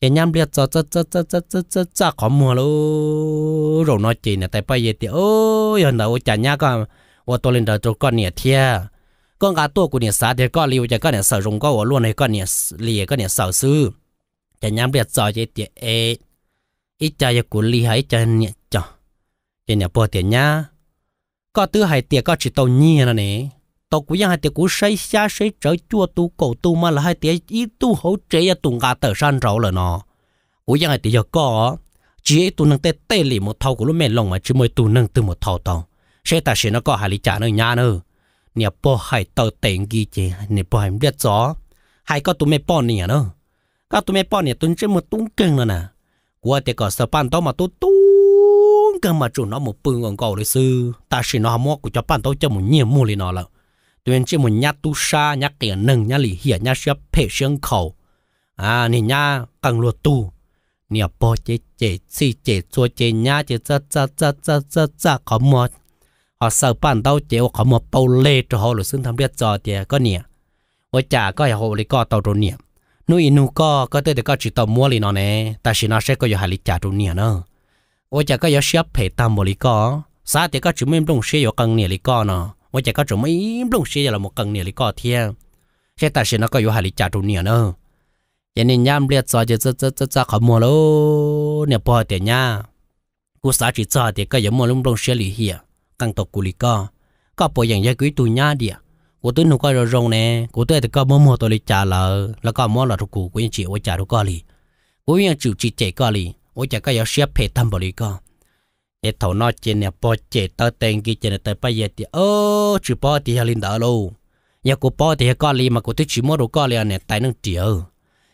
cái nhám liệt giỏi rất rất rất rất rất rất rất khó mua luôn rồi nó chỉ là tại bây giờ thì ôi hiện đầu chả nhá con ô tôi lên đầu tôi con nè thia con gà tôi của nè xả thì con liu cho con nè sợ rung có ô này con nè lìa con nè sợ sư cái nhám liệt giỏi chỉ thì ê ít cha của hay cha nè chả cái nè bỏ tiền nhá có thứ hai tiền có chỉ tàu nhia là tàu cũng yang hai tiệt cú xây xa xây trở chùa tu cổ tu mà là hai tiệt ít tu hỗ trợ ya tùng gà tờ san rồi là nó cũng yang hai tiệt giờ có chỉ tu nâng tê tê lì một thau của lúc mẹ lòng mà chỉ mới tu nâng từ một thau tàu xe ta sẽ nó có hai lý trả nữa nhà nữa nè po hai tờ tiền ghi chứ nè po hai biết rõ hai có tu mẹ po nè nữa các tu mẹ po nè tu chỉ một tung cưng nữa nè qua tiệt có sợ pan tàu mà tu tu cưng mà chủ nó một bưng còn cầu lấy sư ta sẽ nó mua của cho pan tàu cho một nhiều mua lên nó là tuyên chỉ muốn nhát tu sa nhát kẻ nâng nhát lì hiển nhát xếp phê sương khẩu à nè nhá cần luật tu nè bỏ chế chế si chế chua chế nhá chế cha cha cha cha cha cha có mua họ sợ bản đâu chế có mua bao lê cho họ rồi xưng tham biết cho chế có nè ở chả có họ lấy có tàu rồi nè nuôi nu có có tới được có chỉ tàu mua lì nó ta chỉ nó sẽ có giờ hai lì chả rồi nè nó ở chả có giờ xếp phê tam mua lì có sao thì có chỉ mình đông xe có cần nè lì có nó 我 chỉ có chúng mấy lúc xí là một cần nhiều lý có thiệt khi ta xí nó có yếu hại lý trả trụ nhiều nữa vậy nên nhám liệt cho chứ chứ chứ chứ khó mua lô nè bỏ tiền nha cú xã chỉ cho thì có yếu mua lúc lúc xí lý hiệp càng tộc cú lý có có bỏ dạng giá quý tù nha đi của tôi nó có rồi rong nè của tôi thì có mua mua tôi lý trả là là có mua là trụ cú của ôi trả trụ có lý của anh chủ chỉ chạy có lý ôi trả có yếu xếp phê tâm bỏ lý để thầu nói chuyện này bỏ chế tơ tên kia trên tới bây giờ thì ô chú bỏ thì hà linh đỡ luôn nhà cô bỏ thì có li mà cô thích chỉ mua đồ có li này tại nâng tiểu,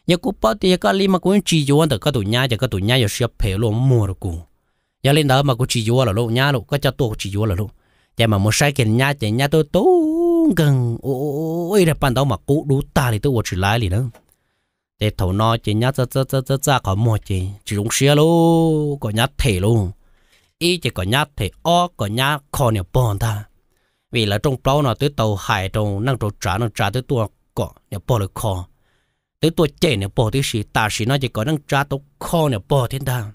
nhà cô bỏ thì có li mà cụ chỉ vô anh có tụ nhà cho cái tụ nhà giờ sẽ phê luôn mua được cụ nhà linh đỡ mà cô chỉ vô là luôn nhà luôn có cho tôi chỉ vô là luôn chả mà một sai cái nhà chả nhà tôi tú gần ôi là bàn đó mà cụ đủ ta thì tôi vô chỉ lại liền nữa để thầu nói chuyện nhà cho cho cho cho cho khỏi mua chỉ chỉ đúng xe luôn có nhà thể luôn ý chỉ có nhát thì ó có nhát khó nhiều bọn ta vì là trong bao nó tới tàu hải trong năng trâu trả năng trả tới tua có nhiều bọn được khó tới tua chế nhiều bọn tới xí ta xí nó chỉ có năng trả tàu khó nhiều bọn thiên ta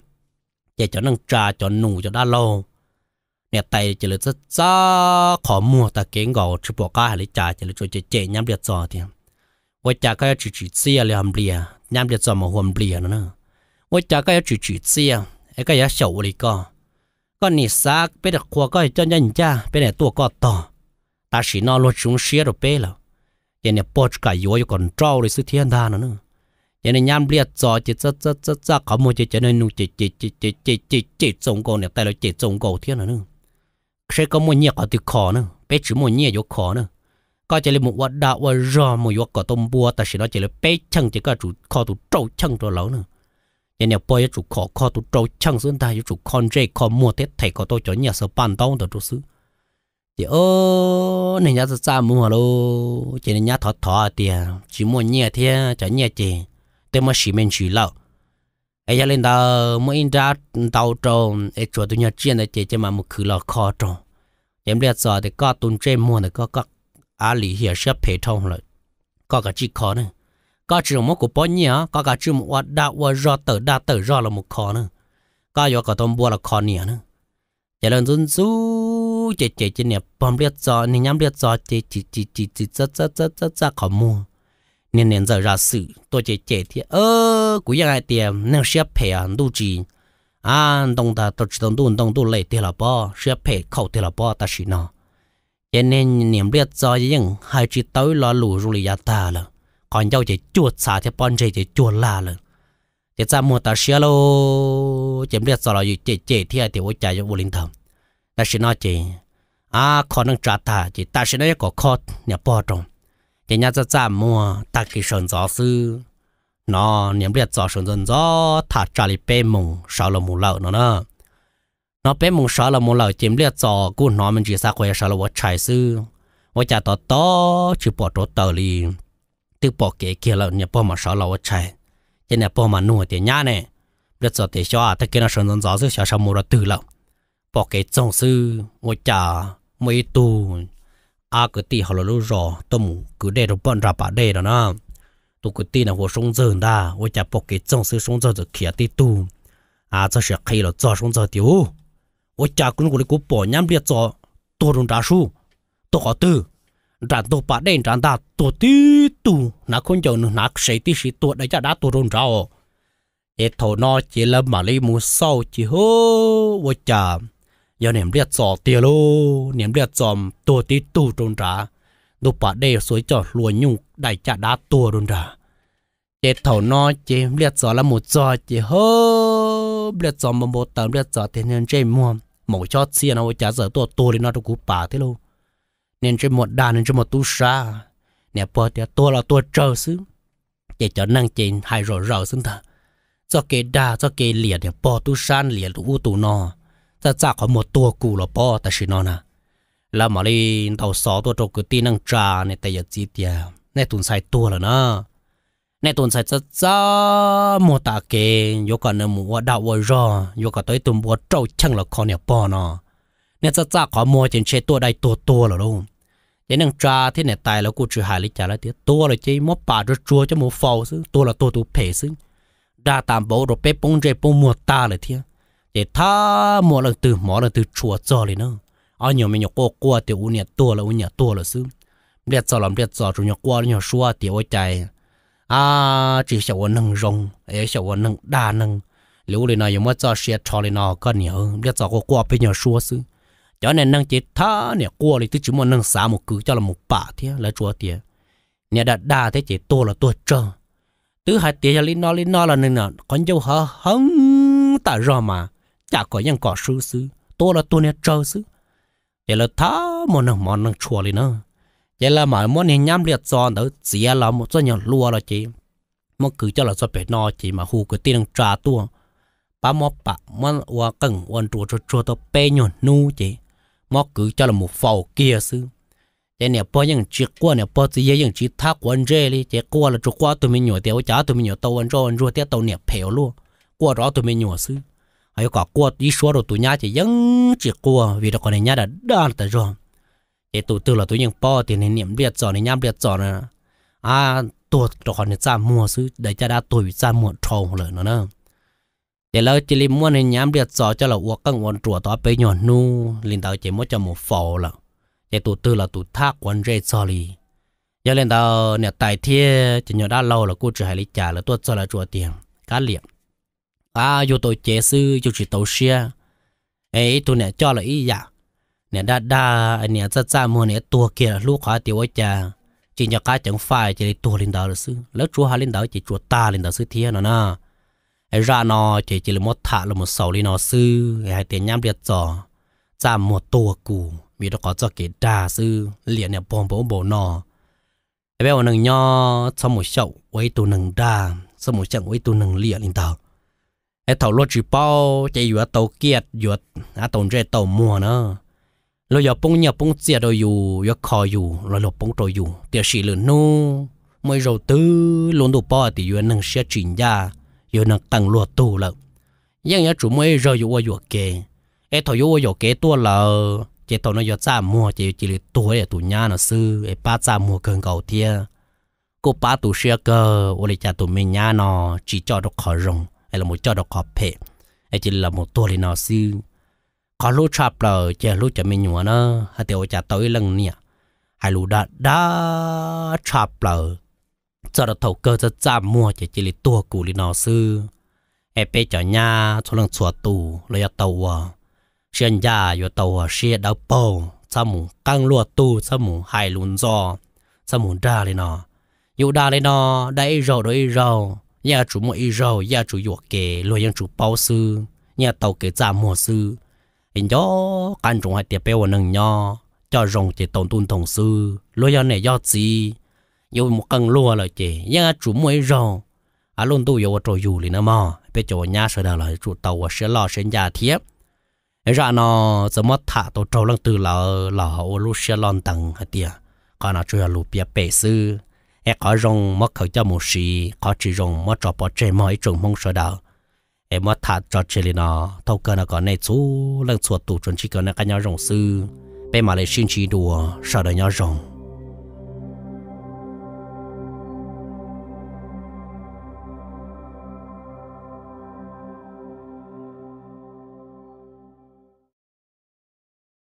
chỉ cho năng trả cho nụ cho đã lâu nè tay chỉ là rất xa khó mua ta kiến gạo chỉ bỏ cá hay là trả chỉ là cho chỉ chế nhắm liệt giò thiên với trả cái chỉ chỉ xe à, là hầm lìa nhắm liệt giò mà hầm lìa nữa nè với trả cái chỉ chỉ xe à, cái cái xấu lì co con nỉ xác bé đặc khoa coi cho nhân cha bé này tua có to ta chỉ nó luôn chúng xía rồi bé là vậy này bớt cả yếu rồi còn trâu rồi sự thiên đa nữa vậy này nhám liệt gió chỉ rất rất rất rất có một chỉ cho này tay là chỉ trồng cầu thiên nữa nữa sẽ có một ở từ khó nữa bé chỉ một nhiệt vô khó nữa có chỉ là vật đạo và rò một vật có tôm bùa ta chỉ nó chỉ là bé chân chỉ có chủ kho tụ trâu chân rồi nữa nhà nhà bây chủ khó khó tụ trâu chăng xuống ta chủ con rể khó mua tết thầy khó tôi cho nhà sơ bàn tông đó chủ sư thì ô này nhà ra mua lô chỉ nhà thọ thọ thì à, chỉ mua nhà thế cho nhà chị để mà xì men xì lâu. ai gia lên đó mới in ra tàu trâu ai chùa tụi nhà chiên là chị chỉ mà một khử lão khó trâu em liệt giờ thì có tuần trên mua thì có có á lý hiểu sắp phải thông rồi có cái gì khó nữa có chữ một của bò nhiêu có cả chữ một đã và rõ tờ đã tờ rõ là một khó nữa có yếu cả tôm bùa là khó nhỉ nữa chỉ lần run rú chỉ chỉ chỉ nè bom liệt gió nè nhắm liệt gió chỉ chỉ chỉ chỉ chỉ rất rất rất rất rất khó mua nên nên giờ ra sự tôi chỉ chỉ thì ơ cũng như ai tiền nên xếp phe anh đủ gì anh đông ta tôi chỉ đông đủ đông đủ lấy tiền là bao xếp phe khẩu tiền là bao ta xí nó cho nên niệm liệt gió nhưng hai chỉ tới lo lù rồi ya ta rồi còn dâu chỉ chuột xả thì bọn chỉ chỉ chuột là rồi thì ra mua ta xia lô chém được rồi gì chỉ chỉ thì thì ôi chạy cho vô linh thầm ta sẽ nói chỉ à còn đang trả ta chỉ ta sẽ nói có khó nhà bỏ trong thì nhà ra ra mua ta kỳ sơn gió sư nó niệm biết gió sơn dân gió thả trả lại bê mùng sáu là mù lợn nó nữa nó bê mùng sáu là mù lợn chỉ biết gió của nó mình chỉ xa khỏe sáu là vợ chạy sư vợ chạy to to chỉ bỏ chỗ tờ liền từ bỏ kế kia là nhà bỏ mà sợ là ở chạy thế nhà bỏ mà nuôi thì nhá nè biết giờ thì cho à ta kia nó sơn dân gió sư sợ sao mua ra từ lâu bỏ kế trong sư ngồi chả mấy tu à cứ tì họ là lúc rồi tôi muốn cứ để được bọn ra bà để đó nè tôi cứ tì là hồ sông dần đã ngồi chả bỏ kế trong sư sông dần rồi kia tì tu à cho sẽ khi là cho sông dần tiêu ngồi chả cũng ngồi cố bỏ nhám biết cho tôi đúng đa số tôi có tư tràn tổ bà đen tràn ta tổ tí tu nó không chờ nó nó sẽ tí sĩ tổ đấy cho đã tổ rôn rào thế thổ nó chỉ là mà lấy mù sau chỉ hô vô chà giờ niệm liệt giò tiền lô niệm liệt giò tổ tí tu rôn rà tổ bà đen suối cho lùa nhung đại cha đã tổ rôn rà thế thổ nó chỉ liệt giò là một giò chỉ hô liệt giò mà một tấm liệt giò thế nên chơi mua mổ cho xia nó chả giờ tổ tổ lên nó đâu cú bà thế luôn nên trên một đàn nên trên một tu sa nè bờ thì tôi là tôi chờ xứ để cho năng chỉnh hai rồi rồi xứng thà cho cái đa cho cái liệt nè bờ tu san liệt u tu nọ, ta chả có một tua cù là bờ ta xin nó nè là mà đi đầu sáu tôi trâu cứ tin năng trà nè tại giờ gì tiệt nè tuần sai tua là nó nè tuần sai cho cho một ta kê vô cả nè mua đạo vô rồi vô cả tới tuần mua trâu chăng là con nè bờ nọ, nè cho chả có mua trên chế tua đây tua tua là luôn vậy nên cha thế này tài là cô chữ hại lấy trả lại tiếc tôi là chơi mất bà rồi chua cho mua phao xứ tôi là tôi tôi phê xứ đa tạm bố rồi bé bông dây bông mua ta là thiên để tha mua lần từ mỏ lần từ chùa cho lại nữa ở nhiều mình nhiều cô qua thì u nhà tôi là u nhà tôi là xứ biết sao làm biết sao rồi nhiều qua nhiều xua thì ôi chạy à chỉ sợ quân nâng rong ấy sợ quân nâng đa nâng liu lên nào giờ mất cho xe cho lên nào con nhiều biết sao cô qua bên nhà xua xứ cho nên năng chế tha nè qua thì tức chúng mà năng xả một cứ cho là một bả thế là chúa tiền nè đã đa thế chế to là to trơ tứ hai tiền cho lên nó lên nó là nên là con dâu hờ hững tại rõ mà chả có những cỏ sư sư to là to nè trơ sư thế là tha một năng món năng chùa lên nó vậy là mọi món này nhắm liệt cho đó chỉ là một số nhỏ lúa là chị một cứ cho là do bể no chị mà hù cái tiền năng trà tua bà mò bà mò qua cần quan trụ trụ trụ tao bê nhon nu chị ngó cứ cho là một phò kia sư thế nè bao nhiêu chiếc qua nè bao chỉ những chiếc thác của anh rê đi thế qua là chụp qua tụi mình nhổ, tiêu chả tụi mình nhổ tàu anh rồi anh rồi tiêu tàu nè phèo luôn qua đó tụi mình nhổ sư hay có qua đi số rồi tụi nhá chỉ những chiếc qua vì đó còn này nhá đã đa là rồi thế tụi từ là tôi những bao thì nên niệm biết giỏi này nhá biết giỏi nè à tôi đó còn này ra mua sư để cho đã tụi ra mua trâu rồi nữa nè để lâu chỉ lim muốn hình nhám điệt gió cho là uộc căng uốn trùa tỏ bế nhọn nu liền tao chỉ muốn cho một phò là để tụ tư là tụ thác quấn rễ gió li giờ lên tao nè tài thiê chỉ nhỏ đã lâu là cô chỉ hải lý trả là tuốt cho là chùa tiền cá liệp à yêu tôi chế sư yêu chỉ tàu xe ấy tụ nè cho là ý dạ nè đa đa anh nè ra ra mua nè tua kia là lúc khóa tiểu ấy cha chỉ nhỏ cá chẳng phải chỉ tụ lên tao là sư lỡ chùa hà lên tao chỉ chùa ta lên tao sư thiê nó nè ra nó chỉ chỉ là một thả là một sầu đi nó sư hay tiền nhám liệt giò ra một tua cù vì nó có cho cái đà sư liền này bom bố bố nó bé giờ nâng nho sau một sậu quay tu nâng đà sau một sậu quay tu nâng liền lên tàu ai thầu lót chỉ bao chạy vừa tàu kiệt vừa à tàu rẽ tàu mua nữa rồi giờ bông nhà bông chia đôi dù giờ khó dù rồi lột bông đôi dù tiệt sỉ lửa nu mới rồi tư luôn đủ bao thì vừa nâng xe chỉnh ra 有能等落肚了。因有主妹热有我有给，哎，头有我有给多了，这头呢要咋么？这这里多也多伢呢是，哎，把咋么更高点？cô ba tụ xe cơ, ô lì cha tụ mình nhá nó chỉ cho được khó rồng, hay là một cho được khó phê, hay chỉ là một tua lì nó sư. Khó lũ chạp là chờ lũ chờ mình nhúa nó, hay tiểu cha tới lần nè, hay lũ đã đã chạp là giờ đó thầu cơ cho cha mua chỉ chỉ là tua cù lì nó sư em bé chở nhà cho lần chùa tù lấy tàu à xuyên nhà yo tàu à xuyên đau bầu sao mù căng lúa tu sao mù hai lún giò sao mù ra lên nó yêu đa lên nó đây rầu đôi rầu nhà chủ mua y rầu nhà chủ yo kề lúa yang chủ bao sư nhà tàu kề cha mua sư anh gió căn trùng hai tiệp bèo nâng nhò, cho rồng chỉ tồn tuôn thòng sư lúa yang này do gì yêu một cân lúa rồi chị nhà chủ mới rong, à luôn tu yêu trò yêu liền mà bây giờ nhà sửa đời lại chủ tàu sửa lò sửa nhà thiếp ra nó giờ mất thả tổ trâu lăng từ là là ô lúc sửa lon tầng hả tiệt còn nó chưa lụp bia bể sư em có rong mất khẩu cho một xì có chỉ rong mất trò bỏ chê mọi trùng mong sửa đời em mất thả trò chê liền thâu cơ nó còn này chú lăng chuột tủ chuẩn chỉ cần nó cái rong sư bên mà lại xin chỉ đùa sợ đời nhau rong